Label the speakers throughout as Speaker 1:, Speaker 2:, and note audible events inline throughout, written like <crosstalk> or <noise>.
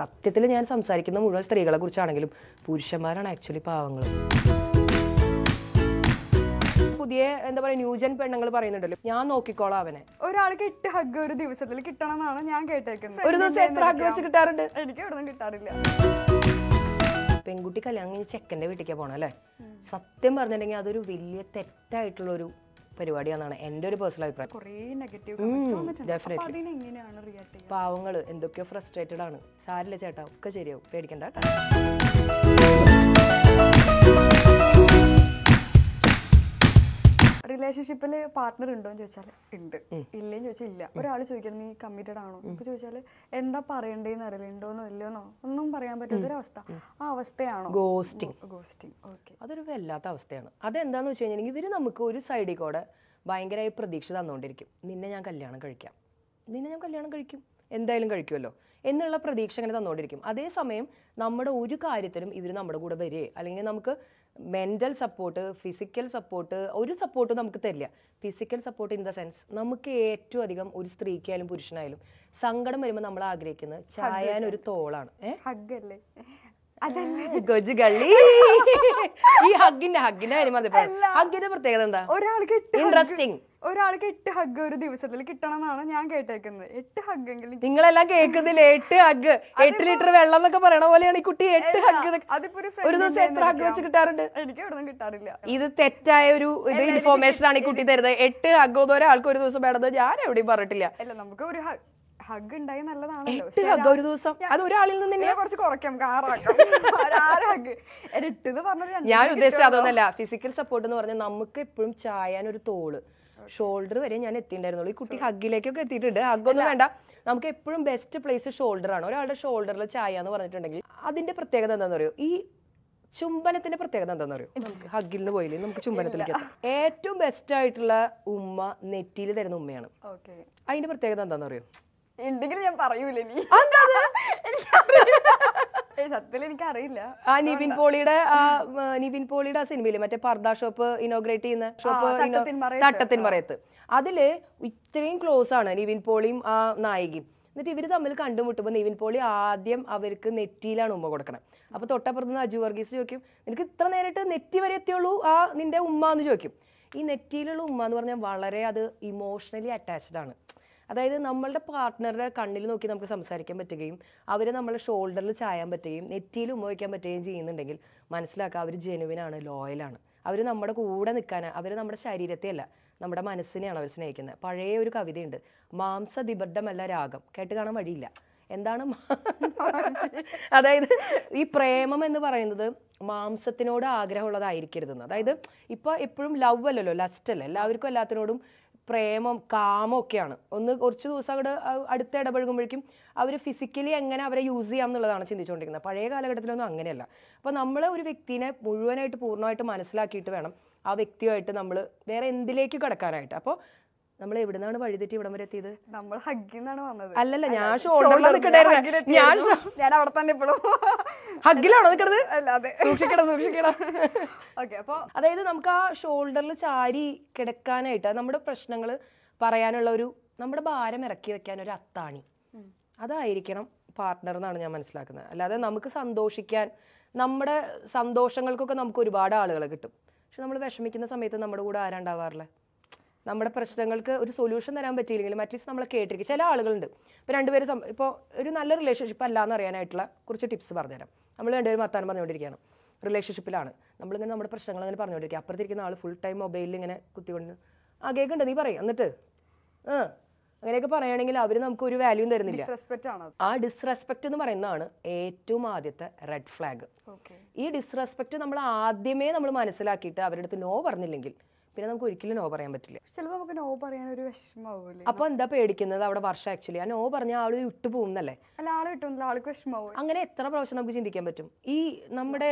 Speaker 1: സത്യത്തിൽ ഞാൻ സംസാരിക്കുന്ന മുഴുവൻ സ്ത്രീകളെ കുറിച്ചാണെങ്കിലും പുരുഷന്മാരാണ് ആക്ച്വലി പാവങ്ങൾ പുതിയ എന്താ പറയുക ന്യൂജൻ പെണ്ണുങ്ങൾ പറയുന്നുണ്ടല്ലോ ഞാൻ നോക്കിക്കോളാം അവനെ ഒരാൾക്ക് എട്ട് ഹഗ് ഒരു ദിവസത്തിൽ കിട്ടണം എന്നാണ് ഞാൻ കേട്ടേക്കുന്നത്
Speaker 2: ഒരു ദിവസം എത്ര ഹഗ് വെച്ച് കിട്ടാറുണ്ട് എനിക്ക് ഇവിടെ കിട്ടാറില്ല
Speaker 1: പെൺകുട്ടി കല്യാണം കഴിഞ്ഞ് ചെക്കൻ്റെ വീട്ടിലേക്ക് പോകണം അല്ലേ സത്യം പറഞ്ഞിട്ടുണ്ടെങ്കിൽ അതൊരു വലിയ തെറ്റായിട്ടുള്ളൊരു പരിപാടിയാണെന്നാണ് എൻ്റെ ഒരു പേഴ്സണൽ അഭിപ്രായം കുറേ നെഗറ്റീവ് പാവങ്ങൾ എന്തൊക്കെയോ ഫ്രസ്ട്രേറ്റഡ് ആണ് സാരില്ല ചേട്ടാ ഒക്കെ ശരിയാവും പേടിക്കണ്ട
Speaker 2: റിലേഷൻഷിപ്പിൽ പാർട്ട്ണർ ഉണ്ടോ എന്ന് ചോദിച്ചാൽ ഉണ്ട് ഇല്ലേന്ന് ചോദിച്ചാൽ ഇല്ല ഒരാൾ ചോദിക്കണം നീ കമ്മിറ്റഡ് ആണോ എന്ന് ചോദിച്ചാൽ എന്താ പറയണ്ടേന്ന് അറിയില്ല ഉണ്ടോന്നോ ഇല്ലയോന്നോ ഒന്നും പറയാൻ അവസ്ഥ ആ അവസ്ഥയാണോ ഗോസ്റ്റിംഗ്
Speaker 1: ഗോസ്റ്റിംഗ് ഓക്കെ അതൊരു വല്ലാത്ത അവസ്ഥയാണ് അതെന്താന്ന് വെച്ച് കഴിഞ്ഞാൽ ഇവര് നമുക്ക് ഒരു സൈഡിൽ കൂടെ ഭയങ്കരമായി പ്രതീക്ഷ തന്നുകൊണ്ടിരിക്കും നിന്നെ ഞാൻ കല്യാണം കഴിക്കാം നിന്നെ ഞാൻ കല്യാണം കഴിക്കും എന്തായാലും കഴിക്കുമല്ലോ എന്നുള്ള പ്രതീക്ഷ അങ്ങനെ തന്നുകൊണ്ടിരിക്കും അതേസമയം നമ്മുടെ ഒരു കാര്യത്തിലും ഇവർ നമ്മുടെ കൂടെ വരികയെ അല്ലെങ്കിൽ നമുക്ക് മെൻ്റൽ സപ്പോർട്ട് ഫിസിക്കൽ സപ്പോർട്ട് ഒരു സപ്പോർട്ടും നമുക്ക് തരില്ല physical support in the sense നമുക്ക് ഏറ്റവും അധികം ഒരു സ്ത്രീക്കായാലും പുരുഷനായാലും സങ്കടം വരുമ്പോൾ നമ്മൾ ആഗ്രഹിക്കുന്നത് ചായാൻ ഒരു തോളാണ് ഏഹ് <laughs> ഗൊജുകള്ളി ഈ ഹഗിന്റെ ഹഗിന്റെ കാര്യം മതി ഹഗിന്റെ പ്രത്യേകത എന്താ ഒരാൾക്ക് ഇൻട്രസ്റ്റിംഗ്
Speaker 2: ഒരാൾക്ക് എട്ട് ഹഗ് ഒരു ദിവസത്തിൽ കിട്ടണം എന്നാണ് ഞാൻ കേട്ടേക്കുന്നത് എട്ട് ഹഗ് എങ്കിലും നിങ്ങളെല്ലാം
Speaker 1: കേൾക്കുന്നില്ല എട്ട് ഹഗ് എട്ട് ലിറ്റർ വെള്ളം എന്നൊക്കെ പറയണ പോലെയാണ് ഈ കുട്ടി എട്ട് ഹഗ് അതിപ്പോ ഒരു ദിവസം എത്ര ഹഗ് വെച്ച് കിട്ടാറുണ്ട്
Speaker 2: എനിക്ക് ഇവിടെ കിട്ടാറില്ല
Speaker 1: ഇത് തെറ്റായ ഒരു ഇത് ഇൻഫോർമേഷൻ ആണ് ഈ കുട്ടി തരുന്നത് എട്ട് ഹഗ് ഒന്നും ഒരാൾക്ക് ഒരു ദിവസം വേണമെന്ന് ഞാൻ എവിടെയും പറഞ്ഞിട്ടില്ല
Speaker 2: അല്ല നമുക്ക് ഒരു ഹഗ് ഹഗ് ഉണ്ടായി നല്ലതാണല്ലോ ഒരു ദിവസം അത് ഒരാളിൽ നിന്ന്
Speaker 1: കുറച്ച് കുറയ്ക്കാം കാറാക്കാം
Speaker 2: ഞാൻ ഉദ്ദേശിച്ചത് അതൊന്നല്ല
Speaker 1: ഫിസിക്കൽ സപ്പോർട്ട് എന്ന് പറഞ്ഞാൽ നമുക്ക് എപ്പോഴും ചായാൻ ഒരു തോള് ഷോൾഡർ വരെ ഞാൻ എത്തിണ്ടായിരുന്നുള്ളൂ ഈ കുട്ടി ഹഗ്ഗിലേക്കൊക്കെ എത്തിയിട്ടുണ്ട് ഹഗ്ഗൊന്നും വേണ്ട നമുക്ക് എപ്പോഴും ബെസ്റ്റ് പ്ലേസ് ഷോൾഡർ ആണ് ഒരാളുടെ ഷോൾഡറിൽ ചായ എന്ന് പറഞ്ഞിട്ടുണ്ടെങ്കിൽ അതിന്റെ പ്രത്യേകത എന്താണെന്ന് പറയുമോ ഈ ചുംബനത്തിന്റെ പ്രത്യേകത എന്താണെന്ന് അറിയോ നമുക്ക് ഹഗിൽ നിന്ന് പോയില്ലേ നമുക്ക് ചുംബനത്തിലേക്ക് ഏറ്റവും ബെസ്റ്റ് ആയിട്ടുള്ള ഉമ്മ നെറ്റിയിൽ തരുന്ന ഉമ്മയാണ് അതിന്റെ പ്രത്യേകത എന്താണെന്ന് അറിയോ
Speaker 2: ഉണ്ടെങ്കിൽ ഞാൻ പറയൂല നീ സത്യത്തിൽ എനിക്കറിയില്ല
Speaker 1: ആ നിവിൻ പോളിയുടെ ആ നിവിൻ പോളിയുടെ ആ സിനിമയില് മറ്റേ പർദ ഷോപ്പ് ഇനോഗ്രേറ്റ് ചെയ്യുന്ന ഷോപ്പ് തട്ടത്തിൻ പറയത്ത് അതില് ഇത്രയും ക്ലോസ് ആണ് നിവിൻ പോളിയും ആ നായികയും എന്നിട്ട് ഇവര് തമ്മിൽ കണ്ടുമുട്ടുമ്പോൾ നിവിൻ പോളി ആദ്യം അവർക്ക് നെറ്റിയിലാണ് ഉമ്മ കൊടുക്കണം അപ്പോൾ തൊട്ടപ്പുറത്ത് അജു വർഗീസ് ചോദിക്കും നിനക്ക് ഇത്ര നേരിട്ട് നെറ്റി വരെ എത്തിയുള്ളൂ ആ നിന്റെ ഉമ്മ എന്ന് ചോദിക്കും ഈ നെറ്റിയിലുള്ള ഉമ്മ എന്ന് പറഞ്ഞാൽ വളരെ അത് ഇമോഷണലി അറ്റാച്ച്ഡ് ആണ് അതായത് നമ്മളുടെ പാർട്ട്ണറുടെ കണ്ണിൽ നോക്കി നമുക്ക് സംസാരിക്കാൻ പറ്റുകയും അവരെ നമ്മളെ ഷോൾഡറിൽ ചായാൻ പറ്റുകയും നെറ്റിയിൽ ഉപയോഗിക്കാൻ പറ്റുകയും ചെയ്യുന്നുണ്ടെങ്കിൽ മനസ്സിലാക്കുക അവർ ജെനുവിനാണ് ലോയലാണ് അവർ നമ്മുടെ കൂടെ നിൽക്കാൻ അവർ നമ്മുടെ ശരീരത്തെയല്ല നമ്മുടെ മനസ്സിനെയാണ് അവർ സ്നേഹിക്കുന്നത് പഴയ ഒരു കവിതയുണ്ട് മാംസദിബദ്ധമല്ല രാഗം കേട്ട് കാണാൻ വഴിയില്ല എന്താണ് <laughs> അതായത് ഈ പ്രേമം എന്ന് പറയുന്നത് മാംസത്തിനോട് ആഗ്രഹമുള്ളതായിരിക്കരുതെന്ന് അതായത് ഇപ്പോൾ എപ്പോഴും ലവ് അല്ലല്ലോ ലസ്റ്റ് അല്ല എല്ലാവർക്കും എല്ലാത്തിനോടും പ്രേമം കാമൊക്കെയാണ് ഒന്ന് കുറച്ച് ദിവസം അവിടെ അടുത്ത് ഇടപഴകുമ്പോഴേക്കും അവർ ഫിസിക്കലി എങ്ങനെ അവരെ യൂസ് ചെയ്യാം എന്നുള്ളതാണ് ചിന്തിച്ചുകൊണ്ടിരിക്കുന്നത് പഴയ കാലഘട്ടത്തിലൊന്നും അങ്ങനെയല്ല അപ്പോൾ നമ്മൾ ഒരു വ്യക്തിനെ മുഴുവനായിട്ട് പൂർണ്ണമായിട്ട് മനസ്സിലാക്കിയിട്ട് വേണം ആ വ്യക്തിയുമായിട്ട് നമ്മൾ വേറെ എന്തിലേക്ക് കടക്കാനായിട്ട് അപ്പോൾ നമ്മൾ എവിടുന്നാണ് വഴിതെറ്റി ഇവിടം വരെ എത്തിയത്
Speaker 2: നമ്മൾ ഹഗ്ഗിന്നാണ് വന്നത് അല്ലല്ല ഞാൻ ഷോൾഡറിൽ ഞാൻ
Speaker 1: ഞാൻ അവിടെ തന്നെ ഇപ്പോഴും ഹഗ്ഗിലാണോ നിൽക്കുന്നത് അപ്പോൾ അതായത് നമുക്ക് ആ ഷോൾഡറിൽ ചാരി കിടക്കാനായിട്ട് നമ്മുടെ പ്രശ്നങ്ങൾ പറയാനുള്ള ഒരു നമ്മുടെ ഭാരം ഇറക്കി വെക്കാൻ ഒരു അത്താണി അതായിരിക്കണം പാർട്ട്ണർ എന്നാണ് ഞാൻ മനസ്സിലാക്കുന്നത് അല്ലാതെ നമുക്ക് സന്തോഷിക്കാൻ നമ്മുടെ സന്തോഷങ്ങൾക്കൊക്കെ നമുക്ക് ഒരുപാട് ആളുകളെ കിട്ടും പക്ഷെ നമ്മൾ വിഷമിക്കുന്ന സമയത്ത് നമ്മുടെ കൂടെ ആരാണ്ടാവാറില്ല നമ്മുടെ പ്രശ്നങ്ങൾക്ക് ഒരു സൊല്യൂഷൻ തരാൻ പറ്റിയില്ലെങ്കിലും അറ്റ്ലീസ്റ്റ് നമ്മളെ കേട്ടിരിക്കും ചില ആളുകളുണ്ട് ഇപ്പോൾ രണ്ടുപേരും സം ഇപ്പോൾ ഒരു നല്ല റിലേഷൻഷിപ്പ് എന്ന് അറിയാനായിട്ടുള്ള കുറച്ച് ടിപ്സ് പറഞ്ഞുതരാം നമ്മൾ രണ്ടുപേരും വർത്താനം പറഞ്ഞുകൊണ്ടിരിക്കുകയാണ് റിലേഷൻഷിപ്പിലാണ് നമ്മളിങ്ങനെ നമ്മുടെ പ്രശ്നങ്ങൾ അങ്ങനെ പറഞ്ഞുകൊണ്ടിരിക്കുക അപ്പുറത്തിരിക്കുന്ന ആൾ ഫുൾ ടൈം മൊബൈലിൽ ഇങ്ങനെ കുത്തിക്കൊണ്ട് ആ കേൾക്കുന്നുണ്ട് നീ പറയും എന്നിട്ട് ആ അങ്ങനെയൊക്കെ പറയുകയാണെങ്കിൽ അവർ നമുക്ക് ഒരു വാല്യൂ തരുന്നില്ല ആ ഡിസ്റെസ്പെക്ട് എന്ന് പറയുന്നതാണ് ഏറ്റവും ആദ്യത്തെ റെഡ് ഫ്ലാഗ് ഈ ഡിസ്റെസ്പെക്ട് നമ്മൾ ആദ്യമേ നമ്മൾ മനസ്സിലാക്കിയിട്ട് അവരുടെ അടുത്ത് നോ പറഞ്ഞില്ലെങ്കിൽ പിന്നെ നമുക്ക് ഒരിക്കലും നോ പറയാൻ പറ്റില്ല
Speaker 2: ചിലപ്പോൾ നമുക്ക് നോ പറയാൻ ഒരു വിഷമാവൂലേ അപ്പൊ
Speaker 1: എന്താ പേടിക്കുന്നത് അവിടെ വർഷം ആക്ച്വലി ആ നോ പറഞ്ഞ ആള് വിട്ടു പോകുന്നല്ലേ അല്ല ആള് വിട്ടുന്നില്ല ആൾക്ക് വിഷമാവും അങ്ങനെ എത്ര പ്രാവശ്യം നമുക്ക് ചിന്തിക്കാൻ പറ്റും ഈ നമ്മുടെ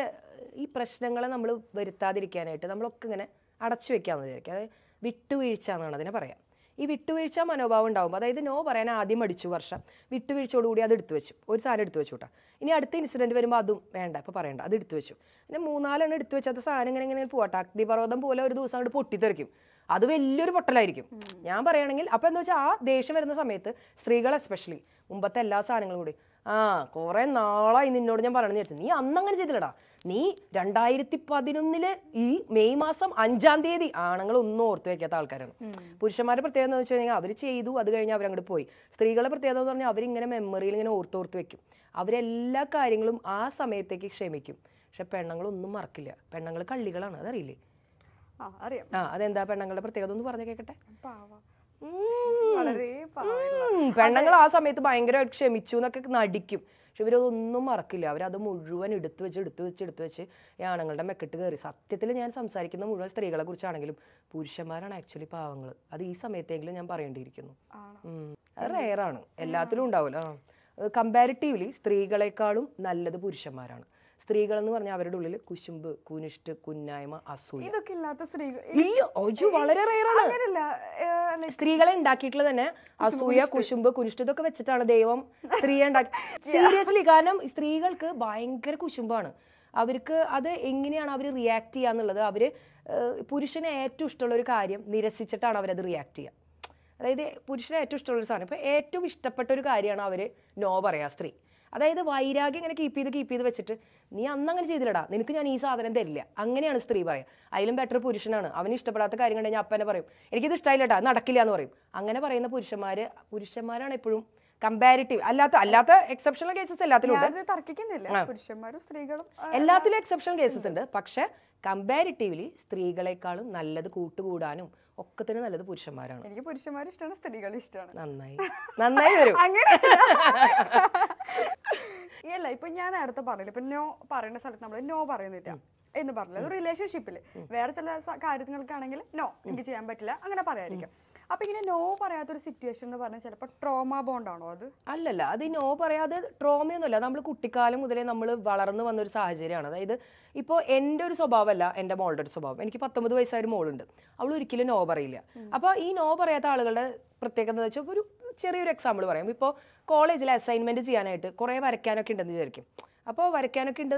Speaker 1: ഈ പ്രശ്നങ്ങളെ നമ്മൾ വരുത്താതിരിക്കാനായിട്ട് നമ്മളൊക്കെ ഇങ്ങനെ അടച്ചു വെക്കാമെന്ന് വിചാരിക്കും അതായത് വിട്ടുവീഴ്ച എന്നാണ് അതിനെ പറയാം ഈ വിട്ടുവീഴ്ച മനോഭാവം ഉണ്ടാകുമ്പോൾ അതായത് നോ പറയാൻ ആദ്യം അടിച്ചു വർഷം വിട്ടുവീഴ്ചയോടുകൂടി അത് എടുത്തു വെച്ചു ഒരു സാധനം എടുത്തു വെച്ചു കേട്ടോ ഇനി അടുത്ത ഇൻസിഡൻറ്റ് വരുമ്പോൾ അതും വേണ്ട ഇപ്പോൾ പറയണ്ട അത് എടുത്തു വെച്ചു പിന്നെ മൂന്നാലെണ്ണം എടുത്തു വെച്ചാത്ത സാധനം ഇങ്ങനെ ഇങ്ങനെ പോകട്ടെ അഗ്നിപർവ്വതം പോലെ ഒരു ദിവസം അങ്ങോട്ട് പൊട്ടിത്തെറിക്കും അത് വലിയൊരു പൊട്ടലായിരിക്കും ഞാൻ പറയുകയാണെങ്കിൽ അപ്പോൾ എന്താ വെച്ചാൽ ആ ദേഷ്യം വരുന്ന സമയത്ത് സ്ത്രീകൾ എസ്പെഷ്യലി മുമ്പത്തെ എല്ലാ സാധനങ്ങളും കൂടി ആ കുറേ നാളായി നിന്നോട് ഞാൻ പറയണമെന്ന് വിചാരിച്ചു നീ അന്നങ്ങനെ ചെയ്തില്ലടാ നീ രണ്ടായിരത്തി പതിനൊന്നില് ഈ മെയ് മാസം അഞ്ചാം തീയതി ആണുങ്ങൾ ഒന്നും ഓർത്തു വെക്കാത്ത ആൾക്കാരാണ് പുരുഷന്മാരുടെ പ്രത്യേകത എന്ന് വെച്ച് കഴിഞ്ഞാൽ അവർ ചെയ്തു അത് കഴിഞ്ഞ് അവരങ്ങോട്ട് പോയി സ്ത്രീകളുടെ പ്രത്യേകത എന്ന് പറഞ്ഞാൽ അവരിങ്ങനെ മെമ്മറിയിൽ ഇങ്ങനെ ഓർത്ത് വെക്കും അവരെല്ലാ കാര്യങ്ങളും ആ സമയത്തേക്ക് ക്ഷമിക്കും പക്ഷെ ഒന്നും മറക്കില്ല പെണ്ണുങ്ങൾ കള്ളികളാണ് അതറിയില്ലേ
Speaker 2: ആ
Speaker 1: അതെന്താ പെണ്ണുങ്ങളുടെ പ്രത്യേകത ഒന്ന് പറഞ്ഞു കേക്കട്ടെ പെണ്ണുങ്ങൾ ആ സമയത്ത് ഭയങ്കരമായിട്ട് ക്ഷമിച്ചു എന്നൊക്കെ നടിക്കും പക്ഷെ ഇവരതൊന്നും മറക്കില്ല അവരത് മുഴുവൻ എടുത്തു വെച്ച് എടുത്തു വെച്ച് എടുത്തു വെച്ച് ഈ ആണുങ്ങളുടെ മെക്കെട്ട് കയറി സത്യത്തിൽ ഞാൻ സംസാരിക്കുന്ന മുഴുവൻ സ്ത്രീകളെ കുറിച്ചാണെങ്കിലും പുരുഷന്മാരാണ് ആക്ച്വലി പാവങ്ങൾ അത് ഈ സമയത്തെങ്കിലും ഞാൻ പറയേണ്ടിയിരിക്കുന്നു അത് റെയറാണ് എല്ലാത്തിലും ഉണ്ടാവില്ല കമ്പാരിറ്റീവ്ലി സ്ത്രീകളെക്കാളും നല്ലത് പുരുഷന്മാരാണ് സ്ത്രീകൾ എന്ന് പറഞ്ഞാൽ അവരുടെ ഉള്ളിൽ കുശുമ്പ് കുനിഷ്ട് കുന്നായ്മ അസൂയ ഇതൊക്കെ ഇല്ലാത്ത സ്ത്രീകൾ ഇല്ല ഒജു വളരെ റേറാണ് സ്ത്രീകളെ ഉണ്ടാക്കിയിട്ടുള്ള തന്നെ അസൂയ കുശുമ്പ് കുനിഷ്ട് ഇതൊക്കെ വെച്ചിട്ടാണ് ദൈവം സ്ത്രീയെ ഉണ്ടാക്കി സീരിയസ്ലി <laughs> കാരണം സ്ത്രീകൾക്ക് ഭയങ്കര കുശുമ്പാണ് അവർക്ക് അത് എങ്ങനെയാണ് അവർ റിയാക്ട് ചെയ്യുക എന്നുള്ളത് അവർ പുരുഷന് ഏറ്റവും ഇഷ്ടമുള്ള ഒരു കാര്യം നിരസിച്ചിട്ടാണ് അവരത് റിയാക്ട് ചെയ്യുക അതായത് പുരുഷന് ഏറ്റവും ഇഷ്ടമുള്ള ഒരു സാധനം ഇപ്പം ഏറ്റവും ഇഷ്ടപ്പെട്ട ഒരു കാര്യമാണ് അവർ നോ പറയുക സ്ത്രീ അതായത് വൈരാഗ്യം ഇങ്ങനെ കീപ്പ് ചെയ്ത് കീപ്പ് ചെയ്ത് വെച്ചിട്ട് നീ അന്നങ്ങനെ ചെയ്തില്ലടാ നിനക്ക് ഞാൻ ഈ സാധനം തരില്ല അങ്ങനെയാണ് സ്ത്രീ പറയുക അതിലും ബെറ്റർ പുരുഷനാണ് അവന് ഇഷ്ടപ്പെടാത്ത കാര്യം കണ്ടു കഴിഞ്ഞാൽ അപ്പനെ പറയും എനിക്കിത് ഇഷ്ടമായില്ലട്ടാ നടക്കില്ല എന്ന് പറയും അങ്ങനെ പറയുന്ന പുരുഷന്മാർ പുരുഷന്മാരാണ് എപ്പോഴും കമ്പാരിറ്റീവ് അല്ലാത്ത അല്ലാത്ത എക്സെപ്ഷണൽ കേസസ് എല്ലാത്തിലും
Speaker 2: സ്ത്രീകളും എല്ലാത്തിലും
Speaker 1: എക്സെപ്ഷണൽ കേസസ് ഉണ്ട് പക്ഷെ കമ്പാരിറ്റീവ്ലി സ്ത്രീകളെക്കാളും നല്ലത് കൂട്ടുകൂടാനും ഒക്കെ തന്നെ നല്ലത് പുരുഷന്മാരാണ്
Speaker 2: എനിക്ക് പുരുഷന്മാർ ഇഷ്ടമാണ് സ്ത്രീകൾ ഇഷ്ടമാണ്
Speaker 1: നന്നായി നന്നായി വരും <laughs>
Speaker 2: അങ്ങനെ അല്ല ഇപ്പൊ ഞാൻ നേരത്തെ പറഞ്ഞില്ല ഇപ്പൊ നോ പറയുന്ന സ്ഥലത്ത് നമ്മൾ നോ പറയുന്നില്ല എന്ന് പറഞ്ഞില്ല റിലേഷൻഷിപ്പിൽ വേറെ ചില കാര്യങ്ങൾക്കാണെങ്കിൽ നോ എനിക്ക് ചെയ്യാൻ പറ്റില്ല അങ്ങനെ പറയാതിരിക്കാം അപ്പൊ ഇങ്ങനെ നോ പറയാത്തൊരു സിറ്റുവേഷൻ എന്ന് പറഞ്ഞാൽ ചിലപ്പോൾ ട്രോമ ബോണ്ടാണോ അത്
Speaker 1: അല്ലല്ല അത് നോ പറയാതെ ട്രോമയൊന്നുമല്ല നമ്മൾ കുട്ടിക്കാലം മുതലേ നമ്മൾ വളർന്നു വന്ന ഒരു സാഹചര്യമാണ് അതായത് ഇപ്പോൾ എൻ്റെ ഒരു സ്വഭാവമല്ല എൻ്റെ മോളുടെ ഒരു സ്വഭാവം എനിക്ക് പത്തൊമ്പത് വയസ്സായ ഒരു മോളുണ്ട് അവൾ ഒരിക്കലും നോ പറയില്ല അപ്പോൾ ഈ നോ പറയാത്ത ആളുകളുടെ പ്രത്യേകത എന്ന് വെച്ചാൽ ഒരു ചെറിയൊരു എക്സാമ്പിൾ പറയാം ഇപ്പോൾ കോളേജിൽ അസൈൻമെൻറ്റ് ചെയ്യാനായിട്ട് കുറേ വരയ്ക്കാനൊക്കെ ഉണ്ടെന്ന് വിചാരിക്കും അപ്പോൾ വരയ്ക്കാനൊക്കെ ഉണ്ട്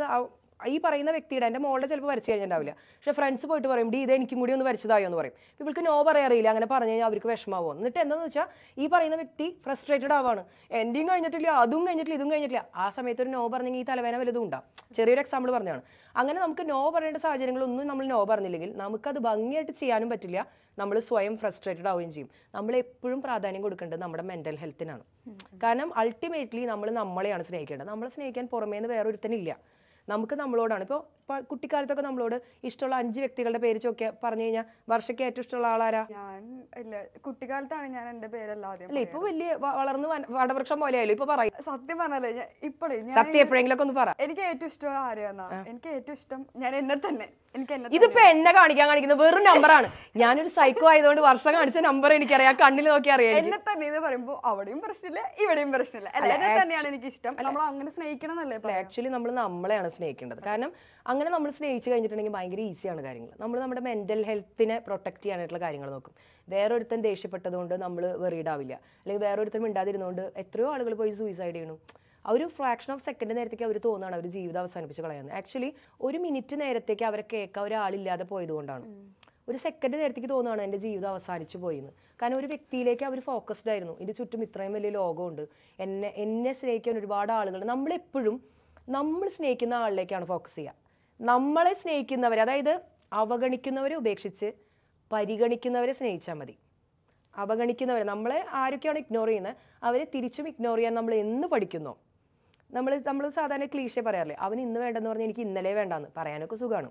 Speaker 1: ഈ പറയുന്ന വ്യക്തിയുടെ എൻ്റെ മോളുടെ ചിലപ്പോൾ വരച്ച് കഴിഞ്ഞിട്ടുണ്ടാവില്ല പക്ഷേ ഫ്രണ്ട്സ് പോയിട്ട് പറയും ഡി ഇത് എനിക്കും കൂടി ഒന്ന് വരച്ചതായോ എന്ന് പറയും ഇവൾക്ക് നോ പറയാൻ അറിയില്ല അങ്ങനെ പറഞ്ഞു കഴിഞ്ഞാൽ അവർക്ക് വിഷമാവും എന്നിട്ട് എന്താണെന്ന് വെച്ചാൽ ഈ പറയുന്ന വ്യക്തി ഫ്രസ്ട്രേറ്റഡ് ആവാണ് എൻ്റെയും കഴിഞ്ഞിട്ടില്ല അതും കഴിഞ്ഞിട്ടില്ല ഇതും കഴിഞ്ഞിട്ടില്ല ആ സമയത്ത് ഒരു നോ പറഞ്ഞെങ്കിൽ ഈ തലവേന വലുതും ഉണ്ടാവും ചെറിയൊരു എക്സാമ്പിൾ പറഞ്ഞതാണ് അങ്ങനെ നമുക്ക് നോ പറയേണ്ട സാഹചര്യങ്ങളൊന്നും നമ്മൾ നോ പറഞ്ഞില്ലെങ്കിൽ നമുക്കത് ഭംഗിയായിട്ട് ചെയ്യാനും പറ്റില്ല നമ്മൾ സ്വയം ഫ്രസ്ട്രേറ്റഡ് ആവുകയും ചെയ്യും നമ്മൾ എപ്പോഴും പ്രാധാന്യം കൊടുക്കേണ്ടത് നമ്മുടെ മെൻ്റൽ ഹെൽത്തിനാണ് കാരണം അൾട്ടിമേറ്റ്ലി നമ്മൾ നമ്മളെയാണ് സ്നേഹിക്കേണ്ടത് നമ്മളെ സ്നേഹിക്കാൻ പുറമേന്ന് വേറൊരുത്തനില്ല നമുക്ക് നമ്മളോടാണ് ഇപ്പോൾ കുട്ടിക്കാലത്തൊക്കെ നമ്മളോട് ഇഷ്ടമുള്ള അഞ്ച് വ്യക്തികളുടെ പേര് ചോക്കിയ പറഞ്ഞു കഴിഞ്ഞാൽ വർഷയ്ക്ക് ഏറ്റവും ഇഷ്ടമുള്ള ആളാരാ
Speaker 2: ഞാൻ ഇല്ല കുട്ടിക്കാലത്താണ് ഞാൻ എന്റെ പേരല്ലാതെ അല്ല ഇപ്പൊ
Speaker 1: വലിയ വളർന്ന് വടവൃക്ഷം ആയാലും ഇപ്പൊ പറയും
Speaker 2: സത്യം പറഞ്ഞല്ലേ ഇപ്പോഴേ സത്യം എപ്പോഴെങ്കിലും ഒന്ന് പറ എനിക്ക് ഏറ്റവും ഇഷ്ടമുള്ള ആരെയാന്നാ എനിക്ക് ഏറ്റവും ഇഷ്ടം ഞാൻ എന്നെ തന്നെ ഇതിപ്പോ
Speaker 1: എന്നെ കാണിക്കാൻ കാണിക്കുന്നത് വെറും നമ്പറാണ് ഞാനൊരു സൈക്കോ ആയതുകൊണ്ട് വർഷം കാണിച്ച നമ്പർ എനിക്കറിയാം കണ്ണിൽ നോക്കി അറിയാം എന്നെ
Speaker 2: തന്നെ എന്ന് പറയുമ്പോൾ അവിടെയും പ്രശ്നമില്ല ഇവിടെയും പ്രശ്നമില്ല തന്നെയാണ്
Speaker 1: എനിക്ക് ഇഷ്ടം നമ്മൾ അങ്ങനെ സ്നേഹിക്കണമെന്നല്ലേ ആക്ച്വലി നമ്മൾ നമ്മളെയാണ് സ്നേഹിക്കേണ്ടത് കാരണം അങ്ങനെ നമ്മൾ സ്നേഹിച്ച് കഴിഞ്ഞിട്ടുണ്ടെങ്കിൽ ഭയങ്കര ഈസിയാണ് കാര്യങ്ങൾ നമ്മൾ നമ്മുടെ മെന്റൽ ഹെൽത്തിനെ പ്രൊട്ടക്ട് ചെയ്യാനായിട്ടുള്ള കാര്യങ്ങൾ നോക്കും വേറൊരുത്തൻ ദേഷ്യപ്പെട്ടതുകൊണ്ട് നമ്മൾ വെറിയിടാവില്ല അല്ലെങ്കിൽ വേറൊരുത്തൻ മിണ്ടാതിരുന്നതുകൊണ്ട് എത്രയോ ആളുകൾ പോയി സൂയിസൈഡ് ചെയ്യണു ആ ഒരു ഫ്രാക്ഷൻ ഓഫ് സെക്കൻഡ് നേരത്തേക്ക് അവർ തോന്നുകയാണ് അവർ ജീവിതം അവസാനിപ്പിച്ച് കളയുന്നത് ആക്ച്വലി ഒരു മിനിറ്റ് നേരത്തേക്ക് അവരെ കേൾക്കാൻ ഒരാളില്ലാതെ പോയത് കൊണ്ടാണ് ഒരു സെക്കൻഡ് നേരത്തേക്ക് തോന്നുകയാണ് എൻ്റെ ജീവിതം അവസാനിച്ചു പോയിന്ന് കാരണം ഒരു വ്യക്തിയിലേക്ക് അവർ ഫോക്കസ്ഡ് ആയിരുന്നു ഇതിന് ചുറ്റും ഇത്രയും വലിയ ലോകമുണ്ട് എന്നെ എന്നെ സ്നേഹിക്കാൻ ഒരുപാട് ആളുകൾ നമ്മളെപ്പോഴും നമ്മൾ സ്നേഹിക്കുന്ന ആളിലേക്കാണ് ഫോക്കസ് ചെയ്യുക നമ്മളെ സ്നേഹിക്കുന്നവർ അതായത് അവഗണിക്കുന്നവരെ ഉപേക്ഷിച്ച് പരിഗണിക്കുന്നവരെ സ്നേഹിച്ചാൽ മതി അവഗണിക്കുന്നവരെ നമ്മളെ ആരൊക്കെയാണ് ഇഗ്നോർ ചെയ്യുന്നത് അവരെ തിരിച്ചും ഇഗ്നോർ ചെയ്യാൻ നമ്മൾ എന്ന് പഠിക്കുന്നോ നമ്മൾ നമ്മൾ സാധാരണ ക്ലീശ പറയാറില്ലേ അവൻ ഇന്ന് വേണ്ടെന്ന് പറഞ്ഞാൽ എനിക്ക് ഇന്നലെ വേണ്ടാന്ന് പറയാനൊക്കെ സുഖമാണ്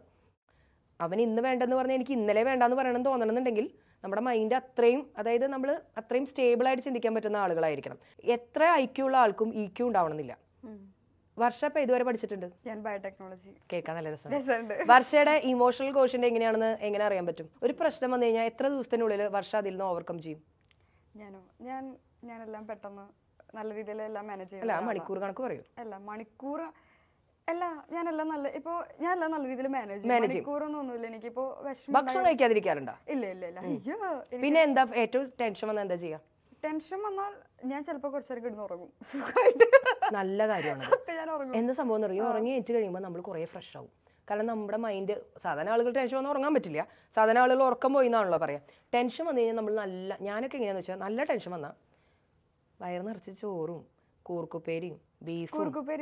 Speaker 1: അവൻ ഇന്ന് വേണ്ടെന്ന് പറഞ്ഞാൽ എനിക്ക് ഇന്നലെ വേണ്ടാന്ന് പറയണമെന്ന് തോന്നണമെന്നുണ്ടെങ്കിൽ നമ്മുടെ മൈൻഡ് അത്രയും അതായത് നമ്മൾ അത്രയും സ്റ്റേബിളായിട്ട് ചിന്തിക്കാൻ പറ്റുന്ന ആളുകളായിരിക്കണം എത്ര ഐക്യു ഉള്ള ആൾക്കും ഇ e ക്യൂ ഉണ്ടാവണമെന്നില്ല വർഷ ഇപ്പൊ ഇതുവരെ പഠിച്ചിട്ടുണ്ട്
Speaker 2: ഞാൻ ബയോടെക്നോളജി
Speaker 1: കേൾക്കാൻ നല്ല രസം വർഷയുടെ ഇമോഷണൽ കോഷ്യന്റ് എങ്ങനെയാണെന്ന് എങ്ങനെ അറിയാൻ പറ്റും ഒരു പ്രശ്നം വന്നു കഴിഞ്ഞാൽ എത്ര ദിവസത്തിനുള്ളിൽ വർഷ അതിൽ നിന്ന് ഓവർകം ചെയ്യും
Speaker 2: ഞാനോ ഞാൻ ഞാനെല്ലാം പെട്ടെന്ന് നല്ല രീതിയിൽ എല്ലാം മാനേജ് അല്ല മണിക്കൂർ കണക്ക് പറയൂ അല്ല മണിക്കൂർ അല്ല ഞാനെല്ലാം നല്ല ഇപ്പോ ഞാനെല്ലാം നല്ല രീതിയിൽ മാനേജ് Manage ചെയ്യും. എനിക്കിപ്പോ വിഷമം ഭക്ഷണം
Speaker 1: കഴിക്കാതിരിക്കാറുണ്ടോ
Speaker 2: ഇല്ല ഇല്ല ഇല്ല അയ്യോ പിന്നെ എന്താ
Speaker 1: ഏറ്റവും ടെൻഷൻ വന്നാൽ എന്താ ചെയ്യാ
Speaker 2: ടെൻഷൻ വന്നാൽ ഞാൻ ചിലപ്പോ കുറച്ചേരം കിടന്ന് ഉറങ്ങും <laughs>
Speaker 1: നല്ല കാര്യമാണ്
Speaker 2: സത്യം
Speaker 1: എന്താ സംഭവം എന്ന് ഉറങ്ങി ഏറ്റ് കഴിയുമ്പോൾ നമ്മൾ കുറെ ഫ്രഷ് ആവും കാരണം നമ്മുടെ മൈൻഡ് സാധാരണ ആളുകൾ ടെൻഷൻ വന്നാൽ ഉറങ്ങാൻ പറ്റില്ല സാധാരണ ആളുകൾ ഉറക്കം പോയി എന്നാണല്ലോ പറയാം ടെൻഷൻ വന്നു കഴിഞ്ഞാൽ നമ്മൾ നല്ല ഞാനൊക്കെ എങ്ങനെയാണെന്ന് വെച്ചാൽ നല്ല ടെൻഷൻ വന്നാൽ വയറ് നിറച്ച് ചോറും കൂർക്കുപ്പേരിയും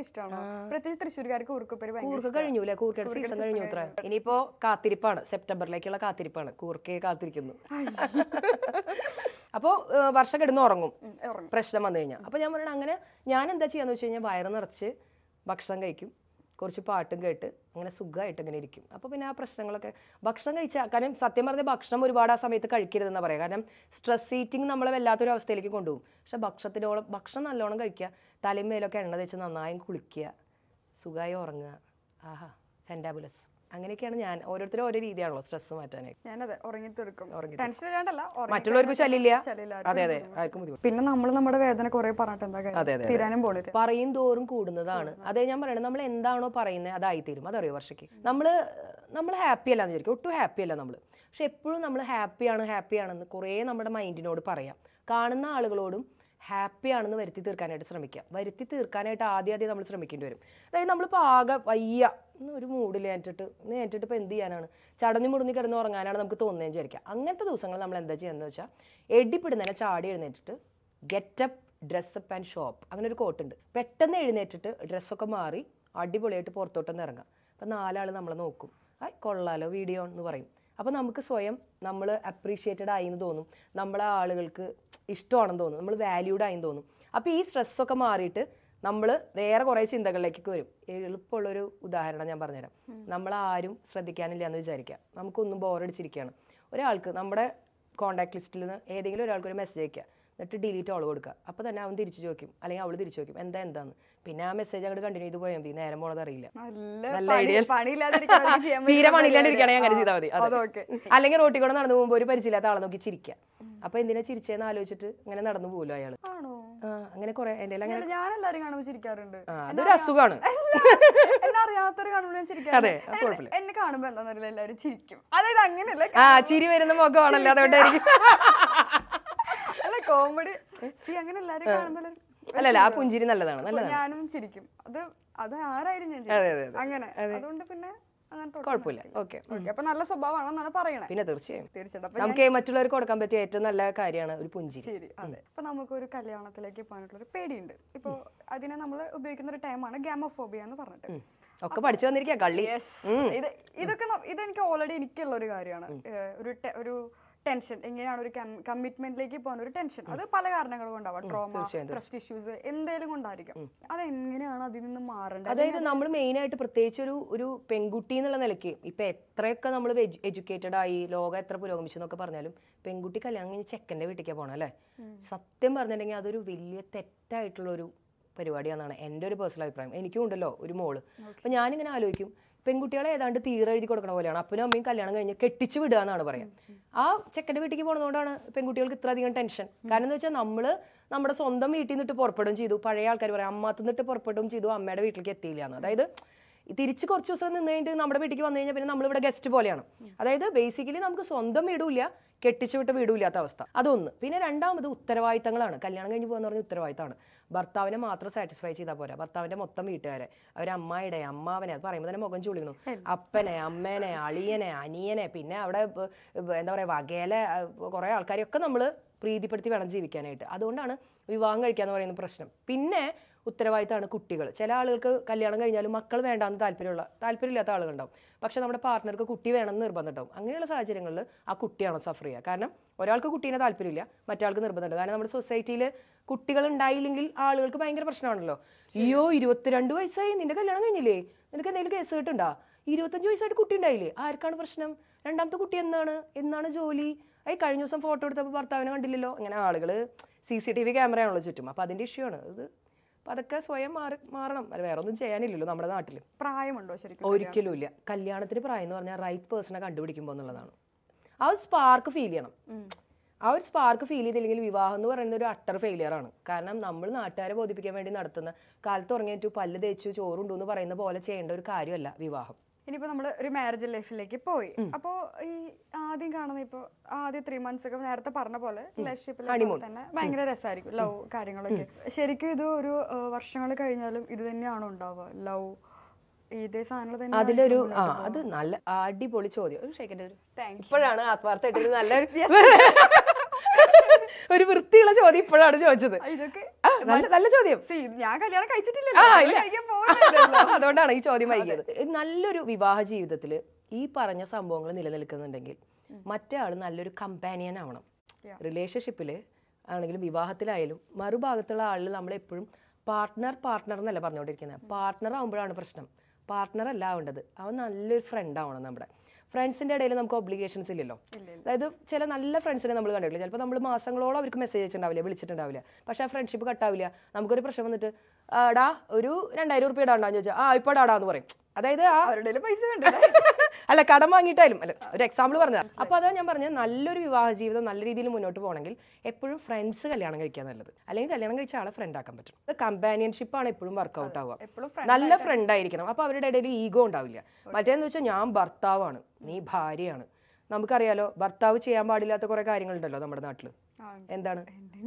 Speaker 2: ഇഷ്ടമാണോ
Speaker 1: ഇനിയിപ്പോ കാത്തിരിപ്പാണ് സെപ്റ്റംബറിലേക്കുള്ള കാത്തിരിപ്പാണ് കൂർക്കെ കാത്തിരിക്കുന്നു അപ്പോ വർഷം കിടന്ന് ഉറങ്ങും പ്രശ്നം വന്നു കഴിഞ്ഞാൽ അപ്പോൾ ഞാൻ പറയണ അങ്ങനെ ഞാൻ എന്താ ചെയ്യാന്ന് വെച്ച് കഴിഞ്ഞാൽ വയറ് നിറച്ച് ഭക്ഷണം കഴിക്കും കുറച്ച് പാട്ടും കേട്ട് അങ്ങനെ സുഖമായിട്ട് അങ്ങനെ ഇരിക്കും അപ്പോൾ പിന്നെ ആ പ്രശ്നങ്ങളൊക്കെ ഭക്ഷണം കഴിച്ചാൽ കാരണം സത്യം പറഞ്ഞാൽ ഭക്ഷണം ഒരുപാട് ആ സമയത്ത് കഴിക്കരുതെന്നാണ് പറയുക കാരണം സ്ട്രെസ് ഈറ്റിംഗ് നമ്മളെ വല്ലാത്തൊരു അവസ്ഥയിലേക്ക് കൊണ്ടുപോകും പക്ഷേ ഭക്ഷണത്തിനോളം ഭക്ഷണം നല്ലോണം കഴിക്കുക തലയും മേലൊക്കെ എണ്ണ തേച്ച് നന്നായും കുളിക്കുക സുഖമായി ഉറങ്ങുക ആഹാ ഫെൻഡാബുലസ് അങ്ങനെയൊക്കെയാണ് ഞാൻ ഓരോരുത്തരും ഓരോ രീതിയാണല്ലോ സ്ട്രെസ് മാറ്റാനായിട്ട് ഉറങ്ങി ടെൻഷൻ
Speaker 2: മറ്റുള്ളവർക്ക് അതെ അതെ ആർക്കും ബുദ്ധിമുട്ട് പിന്നെ നമ്മൾ നമ്മുടെ വേദന കുറെ പറഞ്ഞിട്ട്
Speaker 1: പറയും തോറും കൂടുന്നതാണ് അതെ ഞാൻ പറയണത് നമ്മൾ എന്താണോ പറയുന്നത് അതായി തീരും അതറിയോ വർഷയ്ക്ക് നമ്മൾ നമ്മൾ ഹാപ്പി എന്ന് വിചാരിക്കും ഒട്ടും ഹാപ്പി അല്ല നമ്മൾ പക്ഷെ എപ്പോഴും നമ്മൾ ഹാപ്പിയാണ് ഹാപ്പിയാണെന്ന് കുറേ നമ്മുടെ മൈൻഡിനോട് പറയാം കാണുന്ന ആളുകളോടും ഹാപ്പി ആണെന്ന് വരുത്തി തീർക്കാനായിട്ട് ശ്രമിക്കുക വരുത്തി തീർക്കാനായിട്ട് ആദ്യം ആദ്യം നമ്മൾ ശ്രമിക്കേണ്ടി വരും അതായത് നമ്മളിപ്പോൾ ആകെ വയ്യ ഒരു മൂഡിൽ ഏറ്റിട്ട് ഇന്ന് ഏറ്റിട്ട് ഇപ്പോൾ എന്ത് ചെയ്യാനാണ് ചടഞ്ഞു മുടഞ്ഞു കിടന്ന് ഉറങ്ങാനാണ് നമുക്ക് തോന്നുന്നതെന്ന് വിചാരിക്കുക അങ്ങനത്തെ ദിവസങ്ങൾ നമ്മൾ എന്താ എന്ന് വെച്ചാൽ എടിപ്പിടുന്നതിനെ ചാടി എഴുന്നേറ്റിട്ട് ഗെറ്റപ്പ് ഡ്രസ്സപ്പ് ആൻഡ് ഷോപ്പ് അങ്ങനെ ഒരു കോട്ടുണ്ട് പെട്ടെന്ന് എഴുന്നേറ്റിട്ട് ഡ്രസ്സൊക്കെ മാറി അടിപൊളിയായിട്ട് പുറത്തോട്ടൊന്ന് ഇറങ്ങാം അപ്പം നാലാൾ നമ്മളെ നോക്കും ആ കൊള്ളാലോ വീഡിയോ എന്ന് പറയും അപ്പോൾ നമുക്ക് സ്വയം നമ്മൾ അപ്രീഷിയേറ്റഡ് ആയി എന്ന് തോന്നും നമ്മളെ ആളുകൾക്ക് ഇഷ്ടമാണെന്ന് തോന്നും നമ്മൾ വാല്യൂഡ് ആയി തോന്നും അപ്പോൾ ഈ സ്ട്രെസ്സൊക്കെ മാറിയിട്ട് നമ്മൾ വേറെ കുറേ ചിന്തകളിലേക്കൊക്കെ വരും എളുപ്പമുള്ളൊരു ഉദാഹരണം ഞാൻ പറഞ്ഞുതരാം നമ്മൾ ആരും ശ്രദ്ധിക്കാനില്ല എന്ന് വിചാരിക്കുക നമുക്കൊന്നും ബോറടിച്ചിരിക്കുകയാണ് ഒരാൾക്ക് നമ്മുടെ കോൺടാക്ട് ലിസ്റ്റിൽ നിന്ന് ഏതെങ്കിലും ഒരാൾക്ക് ഒരു മെസ്സേജ് അയക്കുക എന്നിട്ട് ഡിലീറ്റ് അവൾ കൊടുക്കുക അപ്പോൾ തന്നെ അവൻ തിരിച്ചു ചോദിക്കും അല്ലെങ്കിൽ അവൾ തിരിച്ചു ചോദിക്കും എന്താ എന്താന്ന് പിന്നെ ആ മെസ്സേജ് അങ്ങോട്ട് കണ്ടിന്യൂ ചെയ്ത് പോയാൽ മതി നേരം പോണത് അറിയില്ല നല്ല ഐഡിയ തീരെ പണിയില്ലാണ്ടിരിക്കുകയാണെങ്കിൽ അങ്ങനെ ചെയ്താൽ മതി അല്ലെങ്കിൽ റോട്ടിൽ കൂടെ നടന്നു പോകുമ്പോൾ ഒരു പരിചയമില്ലാത്ത ആളെ നോക്കി ചിരിക്കുക അപ്പൊ എന്തിനാ ചിരിച്ചേന്ന് ആലോചിച്ചിട്ട് ഇങ്ങനെ നടന്നു പോലും അയാൾ അങ്ങനെ കൊറേ എന്റെ ഞാൻ
Speaker 2: എല്ലാരും ചിരിക്കാറുണ്ട് അതൊരു അസുഖമാണ് എന്നെ അറിയാത്തൊരു കാണുമ്പോൾ ചിരിക്കാറുണ്ട് എന്നെ എല്ലാവരും ചിരിക്കും അതായത് അങ്ങനെയല്ല ആ ചിരി
Speaker 1: വരുന്ന മുഖമാണല്ലോ അതുകൊണ്ടായിരിക്കും
Speaker 2: കോമഡി സി അങ്ങനെ എല്ലാരും കാണുമ്പോൾ അല്ലല്ല ആ പുഞ്ചിരി നല്ലതാണ് നല്ലതാണ് ഞാനും ചിരിക്കും അത് അത് ആരായാലും ഞാൻ അങ്ങനെ അതുകൊണ്ട് പിന്നെ അങ്ങനത്തെ കുഴപ്പമില്ല ഓക്കെ ഓക്കെ അപ്പൊ നല്ല സ്വഭാവമാണെന്നാണ് പറയണേ
Speaker 1: പിന്നെ തീർച്ചയായും തീർച്ചയായിട്ടും അപ്പൊ നമുക്ക് മറ്റുള്ളവർക്ക് കൊടുക്കാൻ പറ്റിയ ഏറ്റവും നല്ല കാര്യമാണ് ഒരു പുഞ്ചിരി ശരി അതെ
Speaker 2: ഇപ്പൊ നമുക്കൊരു കല്യാണത്തിലേക്ക് പോകാനുള്ള ഒരു പേടിയുണ്ട് ഇപ്പൊ അതിനെ നമ്മൾ ഉപയോഗിക്കുന്ന ഒരു ടൈമാണ് ഗാമഫോബിയ എന്ന് പറഞ്ഞിട്ട്
Speaker 1: ഒക്കെ പഠിച്ചു വന്നിരിക്കുക കള്ളി ഇത്
Speaker 2: ഇതൊക്കെ ന- ഇതെനിക്ക് ഓൾറെഡി എനിക്കുള്ള ഒരു കാര്യമാണ് ഒരു ഒരു ടെൻഷൻ എങ്ങനെയാണ് ഒരു കമ്മിറ്റ്മെന്റിലേക്ക് പോകാൻ ഒരു ടെൻഷൻ അത് പല കാരണങ്ങൾ കൊണ്ടാവാം ട്രോമ ട്രസ്റ്റ് ഇഷ്യൂസ് എന്തേലും കൊണ്ടായിരിക്കും അതെങ്ങനെയാണ് അതിൽ നിന്ന് മാറേണ്ടത് അതായത് നമ്മൾ
Speaker 1: മെയിൻ ആയിട്ട് പ്രത്യേകിച്ച് ഒരു ഒരു പെൺകുട്ടി എന്നുള്ള നിലയ്ക്ക് ഇപ്പൊ എത്രയൊക്കെ നമ്മൾ എഡ്യൂക്കേറ്റഡ് ആയി ലോകം എത്ര പുരോഗമിച്ചു എന്നൊക്കെ പറഞ്ഞാലും പെൺകുട്ടി കല്യാണം കഴിഞ്ഞ് ചെക്കൻ്റെ വീട്ടിലേക്ക് പോകണം അല്ലേ സത്യം പറഞ്ഞിട്ടുണ്ടെങ്കിൽ അതൊരു വലിയ തെറ്റായിട്ടുള്ള ഒരു പരിപാടിയാണെന്നാണ് എൻ്റെ ഒരു പേഴ്സണൽ അഭിപ്രായം എനിക്കും ഉണ്ടല്ലോ ഒരു മോള് അപ്പം ഞാനിങ്ങനെ ആലോചിക്കും പെൺകുട്ടികളെ ഏതാണ്ട് തീരെ എഴുതി കൊടുക്കണ പോലെയാണ് അപ്പനും അമ്മയും കല്യാണം കഴിഞ്ഞ് കെട്ടിച്ചു വിടുക എന്നാണ് പറയാം ആ ചെക്കൻ്റെ വീട്ടിലേക്ക് പോകുന്നതുകൊണ്ടാണ് പെൺകുട്ടികൾക്ക് ഇത്രയധികം ടെൻഷൻ കാരണം എന്ന് വെച്ചാൽ നമ്മൾ നമ്മുടെ സ്വന്തം വീട്ടിൽ നിന്നിട്ട് പുറപ്പെടും ചെയ്തു പഴയ ആൾക്കാർ പറയാം അമ്മത്തു പുറപ്പെടും ചെയ്തു അമ്മയുടെ വീട്ടിലേക്ക് എത്തിയില്ല എന്ന് അതായത് തിരിച്ച് കുറച്ച് ദിവസം നിന്ന് കഴിഞ്ഞിട്ട് നമ്മുടെ വീട്ടിലേക്ക് വന്നു കഴിഞ്ഞാൽ പിന്നെ നമ്മളിവിടെ ഗസ്റ്റ് പോലെയാണ് അതായത് ബേസിക്കലി നമുക്ക് സ്വന്തം വീടില്ല കെട്ടിച്ചു വീടുമില്ലാത്ത അവസ്ഥ അതൊന്ന് പിന്നെ രണ്ടാമത് ഉത്തരവാദിത്തങ്ങളാണ് കല്യാണം കഴിഞ്ഞ് പോകുന്ന പറഞ്ഞ ഉത്തരവാദിത്തമാണ് ഭർത്താവിനെ മാത്രം സാറ്റിസ്ഫൈ ചെയ്താൽ പോരാ ഭർത്താവിന്റെ മൊത്തം വീട്ടുകാരെ അവരമ്മയുടെ അമ്മാവനെ അത് പറയുമ്പോൾ തന്നെ മുഖം ചൂളിക്കണം അപ്പനെ അമ്മേനെ അളിയനെ അനിയനെ പിന്നെ അവിടെ എന്താ പറയുക വകയിലെ കുറേ ആൾക്കാരെയൊക്കെ നമ്മൾ പ്രീതിപ്പെടുത്തി വേണം ജീവിക്കാനായിട്ട് അതുകൊണ്ടാണ് വിവാഹം കഴിക്കുക എന്ന് പറയുന്ന പ്രശ്നം പിന്നെ ഉത്തരവാദിത്തമാണ് കുട്ടികൾ ചില ആളുകൾക്ക് കല്യാണം കഴിഞ്ഞാലും മക്കൾ വേണ്ടാന്ന് താല്പര്യമുള്ള താല്പര്യമില്ലാത്ത ആളുകളുണ്ടാവും പക്ഷേ നമ്മുടെ പാർട്ട്ണർക്ക് കുട്ടി വേണമെന്ന് നിർബന്ധമുണ്ടാവും അങ്ങനെയുള്ള സാഹചര്യങ്ങളിൽ ആ കുട്ടിയാണ് സഫർ ചെയ്യുക കാരണം ഒരാൾക്ക് കുട്ടീനെ താല്പര്യമില്ല മറ്റാൾക്ക് നിർബന്ധമുണ്ട് കാരണം നമ്മുടെ സൊസൈറ്റിയിൽ കുട്ടികൾ ഉണ്ടായില്ലെങ്കിൽ ആളുകൾക്ക് ഭയങ്കര പ്രശ്നമാണല്ലോ അയ്യോ ഇരുപത്തിരണ്ട് വയസ്സായി നിന്റെ കല്യാണം കഴിഞ്ഞില്ലേ നിനക്ക് എന്തെങ്കിലും കേസ് കേട്ടുണ്ടോ ഇരുപത്തഞ്ച് വയസ്സായിട്ട് കുട്ടി ഉണ്ടായില്ലേ ആർക്കാണ് പ്രശ്നം രണ്ടാമത്തെ കുട്ടി എന്നാണ് എന്നാണ് ജോലി ഐ കഴിഞ്ഞ ദിവസം ഫോട്ടോ എടുത്തപ്പോൾ ഭർത്താവിനെ കണ്ടില്ലല്ലോ ഇങ്ങനെ ആളുകൾ സി സി ടി വി ക്യാമറയാണല്ലോ ചുറ്റും അപ്പോൾ അതിൻ്റെ ഇഷ്യൂ ആണ് അത് അപ്പൊ അതൊക്കെ സ്വയം മാറി മാറണം അല്ല വേറെ ഒന്നും ചെയ്യാനില്ലല്ലോ നമ്മുടെ നാട്ടിൽ
Speaker 2: പ്രായമുണ്ടോ ശരിക്കും ഒരിക്കലും ഇല്ല
Speaker 1: കല്യാണത്തിന് പ്രായം എന്ന് പറഞ്ഞാൽ റൈറ്റ് പേഴ്സണെ കണ്ടുപിടിക്കുമ്പോൾ എന്നുള്ളതാണ് ആ ഒരു സ്പാർക്ക് ഫീൽ ചെയ്യണം ആ ഒരു സ്പാർക്ക് ഫീൽ ചെയ്തില്ലെങ്കിൽ വിവാഹം എന്ന് പറയുന്നത് ഒരു അട്ടർ ഫെയിലിയർ ആണ് കാരണം നമ്മൾ നാട്ടുകാരെ ബോധിപ്പിക്കാൻ വേണ്ടി നടത്തുന്ന കാലത്ത് ഉറങ്ങിയിട്ട് പല്ല് തേച്ചു ചോറുണ്ടു എന്ന് പറയുന്ന പോലെ ചെയ്യേണ്ട ഒരു കാര്യമല്ല വിവാഹം ഇനിയിപ്പോൾ
Speaker 2: നമ്മൾ ഒരു മാരേജ് ലൈഫിലേക്ക് പോയി അപ്പോൾ ഈ ആദ്യം കാണുന്ന ഇപ്പോൾ ആദ്യ ത്രീ മന്ത്സ് ഒക്കെ നേരത്തെ പറഞ്ഞ പോലെ റിലേഷൻഷിപ്പിൽ തന്നെ ഭയങ്കര രസമായിരിക്കും ലവ് കാര്യങ്ങളൊക്കെ ശരിക്കും ഇത് ഒരു വർഷങ്ങൾ കഴിഞ്ഞാലും ഇത് തന്നെയാണ് ഉണ്ടാവുക ലവ് അതിലൊരു ആ അത്
Speaker 1: നല്ല അടിപൊളി ചോദ്യം ഒരു സെക്കൻഡ് ഒരു ഇപ്പോഴാണ് ആത്മാർത്ഥമായിട്ട് നല്ലൊരു ഒരു വൃത്തിയുള്ള ചോദ്യം ഇപ്പോഴാണ് ചോദിച്ചത് നല്ല ചോദ്യം ഞാൻ കല്യാണം കഴിച്ചിട്ടില്ല
Speaker 2: <laughs>
Speaker 1: അതുകൊണ്ടാണ് ഈ ചോദ്യം വൈകിയത് നല്ലൊരു വിവാഹ ജീവിതത്തില് ഈ പറഞ്ഞ സംഭവങ്ങൾ നിലനിൽക്കുന്നുണ്ടെങ്കിൽ മറ്റേ ആള് നല്ലൊരു കമ്പാനിയൻ ആവണം റിലേഷൻഷിപ്പില് ആണെങ്കിലും വിവാഹത്തിലായാലും മറുഭാഗത്തുള്ള ആളിൽ നമ്മളെപ്പോഴും പാർട്ട്ണർ പാർട്ട്ണർ എന്നല്ല പറഞ്ഞുകൊണ്ടിരിക്കുന്നത് പാർട്ട്ണർ ആവുമ്പോഴാണ് പ്രശ്നം പാർട്ട്ണർ അല്ല ആവേണ്ടത് അവൻ നല്ലൊരു ഫ്രണ്ട് ആവണം നമ്മുടെ ഫ്രണ്ട്സിൻ്റെ ഇടയിൽ നമുക്ക് ഒബ്ലിഗേഷൻസ് ഇല്ലല്ലോ അതായത് ചില നല്ല ഫ്രണ്ട്സിനെ നമ്മൾ കണ്ടിട്ടില്ല ചിലപ്പോൾ നമ്മൾ മാസങ്ങളോളം അവർക്ക് മെസ്സേജ് അയച്ചിട്ടുണ്ടാവില്ല വിളിച്ചിട്ടുണ്ടാവില്ല പക്ഷേ ആ ഫ്രണ്ട്ഷിപ്പ് കട്ടാവില്ല നമുക്കൊരു പ്രശ്നം വന്നിട്ട് ടാ ഒരു രണ്ടായിരം റുപ്യ ഇടാണ്ടാന്ന് ചോദിച്ചാൽ ആ ഇപ്പോൾ ഇടാടാന്ന് പറയും അതായത് ആ അവരുടെ പൈസ <laughs> അല്ല കടം വാങ്ങിയിട്ടായാലും അല്ല ഒരു എക്സാമ്പിൾ പറഞ്ഞത് അപ്പോൾ അതാ ഞാൻ പറഞ്ഞ നല്ലൊരു വിവാഹ ജീവിതം നല്ല രീതിയിൽ മുന്നോട്ട് പോകണമെങ്കിൽ എപ്പോഴും ഫ്രണ്ട്സ് കല്യാണം കഴിക്കാൻ നല്ലത് അല്ലെങ്കിൽ കല്യാണം കഴിച്ച ആളെ ഫ്രണ്ട് ആക്കാൻ പറ്റും അത് കമ്പാനിയൻഷിപ്പ് ആണ് എപ്പോഴും വർക്ക്ഔട്ട് ആവുക നല്ല ഫ്രണ്ട് ആയിരിക്കണം അപ്പോൾ അവരുടെ ഇടയിൽ ഈഗോ ഉണ്ടാവില്ല മറ്റേന്ന് വെച്ചാൽ ഞാൻ ഭർത്താവാണ് നീ ഭാര്യയാണ് നമുക്കറിയാലോ ഭർത്താവ് ചെയ്യാൻ പാടില്ലാത്ത കുറേ കാര്യങ്ങളുണ്ടല്ലോ നമ്മുടെ നാട്ടിൽ എന്താണ്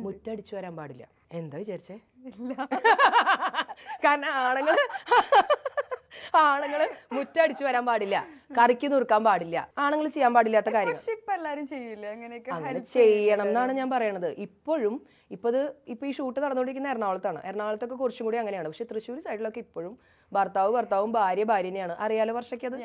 Speaker 1: മുറ്റടിച്ചു വരാൻ പാടില്ല എന്താ വിചാരിച്ചേ <laughs> കാരണം ആണുങ്ങള് <laughs> ആണുങ്ങള് മുറ്റടിച്ചു വരാൻ പാടില്ല കറിക്ക് നുറുക്കാൻ പാടില്ല ആണുങ്ങൾ ചെയ്യാൻ പാടില്ലാത്ത കാര്യം
Speaker 2: എല്ലാരും ചെയ്യില്ല ചെയ്യണം എന്നാണ്
Speaker 1: ഞാൻ പറയണത് ഇപ്പോഴും ഇപ്പൊ ഇത് ഇപ്പൊ ഈ ഷൂട്ട് നടന്നുകൊണ്ടിരിക്കുന്ന എറണാകുളത്താണ് എറണാകുളത്തൊക്കെ കുറച്ചും കൂടി അങ്ങനെയാണ് പക്ഷെ തൃശ്ശൂർ സൈഡിലൊക്കെ ഇപ്പോഴും ഭർത്താവ് ഭർത്താവും ഭാര്യ ഭാര്യനെയാണ് അറിയാലോ വർഷയ്ക്ക് അത്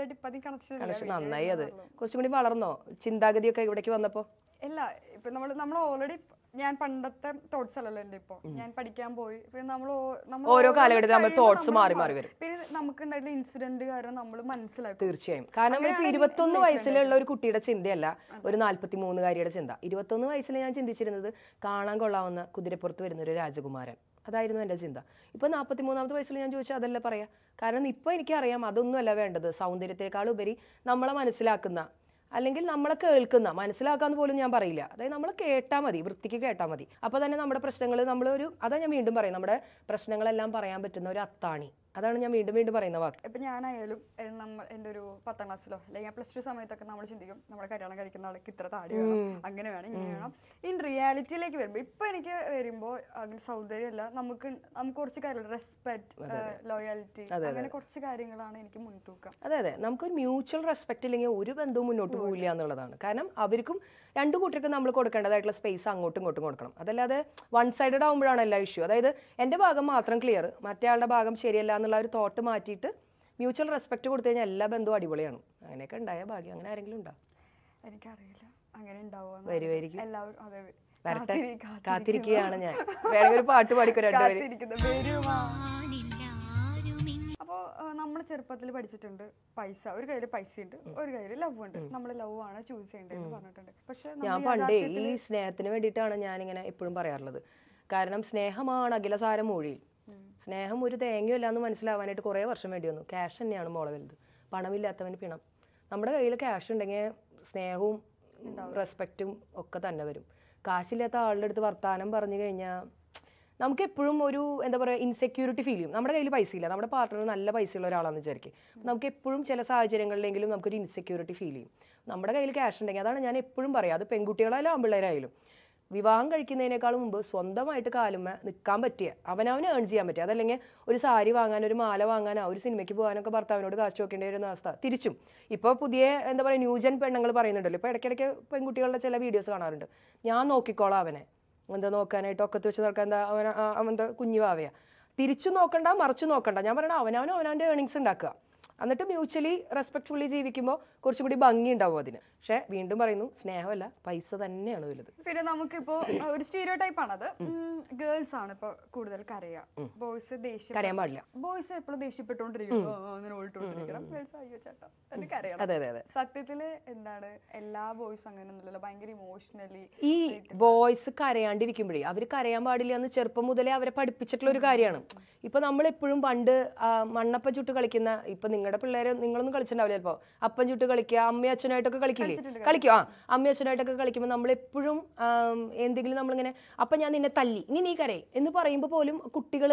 Speaker 1: എനിക്ക് കണക്ഷൻ നന്നായി അത് കുറച്ചും കൂടി വളർന്നോ ചിന്താഗതിയൊക്കെ ഇവിടേക്ക് വന്നപ്പോ
Speaker 2: ഇല്ല ഇപ്പൊ നമ്മൾ നമ്മൾ ഓൾറെഡി ഞാൻ പണ്ടത്തെ തോട്ട്സ് അല്ലല്ലോ എന്റെ ഇപ്പൊ ഞാൻ പഠിക്കാൻ പോയി പിന്നെ നമ്മൾ നമ്മൾ ഓരോ കാലഘട്ടത്തിൽ മാറി മാറി വരും പിന്നെ നമുക്ക് ഇൻസിഡന്റ് കാരണം നമ്മൾ മനസ്സിലാക്കി
Speaker 1: തീർച്ചയായും കാരണം ഇരുപത്തൊന്ന് വയസ്സിലുള്ള ഒരു കുട്ടിയുടെ ചിന്തയല്ല ഒരു നാല്പത്തി മൂന്നുകാരിയുടെ ചിന്ത ഇരുപത്തൊന്ന് വയസ്സിൽ ഞാൻ ചിന്തിച്ചിരുന്നത് കാണാൻ കൊള്ളാവുന്ന കുതിരപ്പുറത്ത് വരുന്ന ഒരു രാജകുമാരൻ അതായിരുന്നു എൻ്റെ ചിന്ത ഇപ്പം നാൽപ്പത്തി മൂന്നാമത്തെ വയസ്സിൽ ഞാൻ ചോദിച്ചാൽ അതല്ല പറയാം കാരണം ഇപ്പോൾ എനിക്കറിയാം അതൊന്നുമല്ല വേണ്ടത് സൗന്ദര്യത്തെക്കാളുപരി നമ്മളെ മനസ്സിലാക്കുന്ന അല്ലെങ്കിൽ നമ്മളെ കേൾക്കുന്ന മനസ്സിലാക്കാന്ന് പോലും ഞാൻ പറയില്ല അതായത് നമ്മൾ കേട്ടാൽ മതി വൃത്തിക്ക് കേട്ടാൽ മതി അപ്പോൾ തന്നെ നമ്മുടെ പ്രശ്നങ്ങൾ നമ്മളൊരു അതാ ഞാൻ വീണ്ടും പറയും നമ്മുടെ പ്രശ്നങ്ങളെല്ലാം പറയാൻ പറ്റുന്ന ഒരു അത്താണി അതാണ് ഞാൻ വീണ്ടും വീണ്ടും പറയുന്ന വാക്ക്
Speaker 2: ഇപ്പം ഞാനായാലും നമ്മൾ എൻ്റെ ഒരു പത്താം ക്ലാസ്സിലോ അല്ലെങ്കിൽ പ്ലസ് ടു സമയത്തൊക്കെ നമ്മൾ ചിന്തിക്കും നമ്മുടെ കല്യാണം കഴിക്കുന്ന ആൾക്ക് ഇത്ര താടി വേണം അങ്ങനെ വേണം ഇങ്ങനെ വേണം ഇൻ റിയാലിറ്റിയിലേക്ക് വരുമ്പോൾ ഇപ്പം എനിക്ക് വരുമ്പോൾ അങ്ങനെ സൗന്ദര്യമല്ല നമുക്ക് നമുക്ക് കുറച്ച് കാര്യങ്ങൾ റെസ്പെക്ട് ലോയാലിറ്റി അങ്ങനെ കുറച്ച് കാര്യങ്ങളാണ് എനിക്ക് മുൻതൂക്കം
Speaker 1: അതെ അതെ നമുക്ക് ഒരു മ്യൂച്വൽ റെസ്പെക്ട് ഇല്ലെങ്കിൽ ഒരു ബന്ധവും മുന്നോട്ട് പോകില്ല എന്നുള്ളതാണ് കാരണം അവർക്കും രണ്ടു കൂട്ടർക്കും നമ്മൾ കൊടുക്കേണ്ടതായിട്ടുള്ള സ്പേസ് അങ്ങോട്ടും ഇങ്ങോട്ടും കൊടുക്കണം അതല്ലാതെ വൺ സൈഡഡ് ആകുമ്പോഴാണ് എല്ലാ ഇഷ്യൂ അതായത് എൻ്റെ ഭാഗം മാത്രം ക്ലിയർ മറ്റേ ആളുടെ ഭാഗം ശരിയല്ല എന്നുള്ള ഒരു തോട്ട് മാറ്റിയിട്ട് മ്യൂച്വൽ റെസ്പെക്ട് കൊടുത്തു കഴിഞ്ഞാൽ എല്ലാ ബന്ധവും അടിപൊളിയാണ് അങ്ങനെയൊക്കെ ഉണ്ടായ ഭാഗ്യം അങ്ങനെ
Speaker 2: ആരെങ്കിലും ഉണ്ടോ എനിക്കറിയില്ല അങ്ങനെ വരുമായിരിക്കും എല്ലാവരും വരട്ടെ കാത്തിരിക്കുകയാണ് ഞാൻ വേറെ ഒരു പാട്ട് പാടിക്കോ അപ്പോൾ നമ്മൾ ചെറുപ്പത്തിൽ പഠിച്ചിട്ടുണ്ട് പൈസ ഒരു കയ്യിൽ പൈസ ഉണ്ട് ഒരു കയ്യിൽ ലവ് ഉണ്ട് നമ്മൾ ലവ് ആണ് ചൂസ് ചെയ്യേണ്ടത് പറഞ്ഞിട്ടുണ്ട് പക്ഷെ ഞാൻ പണ്ടേ ഈ
Speaker 1: സ്നേഹത്തിന് വേണ്ടിയിട്ടാണ് ഞാനിങ്ങനെ എപ്പോഴും പറയാറുള്ളത് കാരണം സ്നേഹമാണ് അഖിലസാരം മൊഴിയിൽ സ്നേഹം ഒരു തേങ്ങയല്ല എന്ന് മനസ്സിലാവാനായിട്ട് കുറേ വർഷം വേണ്ടി വന്നു ക്യാഷ് തന്നെയാണ് മോളെ വലുത് പണമില്ലാത്തവന് പിണം നമ്മുടെ കയ്യിൽ ക്യാഷ് ഉണ്ടെങ്കിൽ സ്നേഹവും റെസ്പെക്റ്റും ഒക്കെ തന്നെ വരും കാശില്ലാത്ത ആളുടെ അടുത്ത് വർത്തമാനം പറഞ്ഞു കഴിഞ്ഞാൽ നമുക്ക് എപ്പോഴും ഒരു എന്താ പറയുക ഇൻസെക്യൂരിറ്റി ഫീൽ ചെയ്യും നമ്മുടെ കയ്യിൽ പൈസ ഇല്ല നമ്മുടെ പാർട്ട്ണർ നല്ല പൈസയുള്ള ഒരാളാണെന്ന് വിചാരിക്കും നമുക്ക് എപ്പോഴും ചില സാഹചര്യങ്ങളിലെങ്കിലും നമുക്കൊരു ഇൻസെക്യൂരിറ്റി ഫീൽ ചെയ്യും നമ്മുടെ കയ്യിൽ ക്യാഷ് ഉണ്ടെങ്കിൽ അതാണ് ഞാൻ എപ്പോഴും പറയുക അത് പെൺകുട്ടികളായാലും ആൺപിള്ളേരായാലും വിവാഹം കഴിക്കുന്നതിനേക്കാളും മുമ്പ് സ്വന്തമായിട്ട് കാലുമ്മ നിൽക്കാൻ പറ്റിയ അവനവന് ഏൺ ചെയ്യാൻ പറ്റിയ അതല്ലെങ്കിൽ ഒരു സാരി വാങ്ങാൻ ഒരു മാല വാങ്ങാനോ ഒരു സിനിമയ്ക്ക് പോകാനൊക്കെ ഭർത്താവിനോട് കാശ് നോക്കേണ്ടി വരുന്ന അവസ്ഥ തിരിച്ചും ഇപ്പോൾ പുതിയ എന്താ പറയുക ന്യൂജൻ പെണ്ണുങ്ങൾ പറയുന്നുണ്ടല്ലോ ഇപ്പോൾ ഇടയ്ക്കിടയ്ക്ക് പെൺകുട്ടികളുടെ ചില വീഡിയോസ് കാണാറുണ്ട് ഞാൻ നോക്കിക്കോളാം അവനെ എന്താ നോക്കാനായിട്ട് ഒക്കത്ത് വെച്ച് നടക്കാൻ എന്താ അവൻ അവൻ കുഞ്ഞു വാവയാ തിരിച്ചു നോക്കണ്ട മറിച്ചു നോക്കണ്ട ഞാൻ പറയണ അവനവൻ അവനവൻ്റെ ഏണിങ്സ് ഉണ്ടാക്കുക എന്നിട്ട് മ്യൂച്വലി റെസ്പെക്ട്ഫുള്ളി ജീവിക്കുമ്പോൾ കുറച്ചും കൂടി ഭംഗി ഉണ്ടാവും അതിന് പക്ഷെ വീണ്ടും പറയുന്നു സ്നേഹമല്ല പൈസ തന്നെയാണ് വലുത്
Speaker 2: പിന്നെ നമുക്കിപ്പോ ഒരു സ്റ്റീരിയോ ടൈപ്പ് ആണത് ഗേൾസ് ആണ് ഇപ്പൊ കൂടുതൽ കരയുക ബോയ്സ് ദേഷ്യം കരയാൻ പാടില്ല ബോയ്സ് എപ്പോഴും ദേഷ്യപ്പെട്ടുകൊണ്ടിരിക്കും അങ്ങനെ ഓടിട്ടുകൊണ്ടിരിക്കണം ഗേൾസ് അയ്യോ ചേട്ടാ എന്ന് കരയണം സത്യത്തില് എന്താണ് എല്ലാ ബോയ്സ് അങ്ങനെയൊന്നുമില്ലല്ലോ ഭയങ്കര ഇമോഷണലി
Speaker 1: ഈ ബോയ്സ് കരയാണ്ടിരിക്കുമ്പോഴേ അവര് കരയാൻ പാടില്ല എന്ന് ചെറുപ്പം മുതലേ അവരെ പഠിപ്പിച്ചിട്ടുള്ള ഒരു കാര്യമാണ് ഇപ്പൊ നമ്മൾ എപ്പോഴും പണ്ട് മണ്ണപ്പ ചുട്ട് കളിക്കുന്ന ഇപ്പൊ നിങ്ങൾ നിങ്ങളുടെ പിള്ളേര് നിങ്ങളൊന്നും കളിച്ചിട്ടുണ്ടാവില്ല ചിലപ്പോ അപ്പം ചുട്ട് കളിക്കുക അമ്മ അച്ഛനായിട്ടൊക്കെ കളിക്കില്ലേ കളിക്കുക ആ അമ്മ അച്ഛനായിട്ടൊക്കെ കളിക്കുമ്പോൾ നമ്മൾ എപ്പോഴും എന്തെങ്കിലും നമ്മളിങ്ങനെ അപ്പൊ ഞാൻ നിന്നെ തല്ലി ഇനി നീ കരയും എന്ന് പറയുമ്പോൾ പോലും കുട്ടികൾ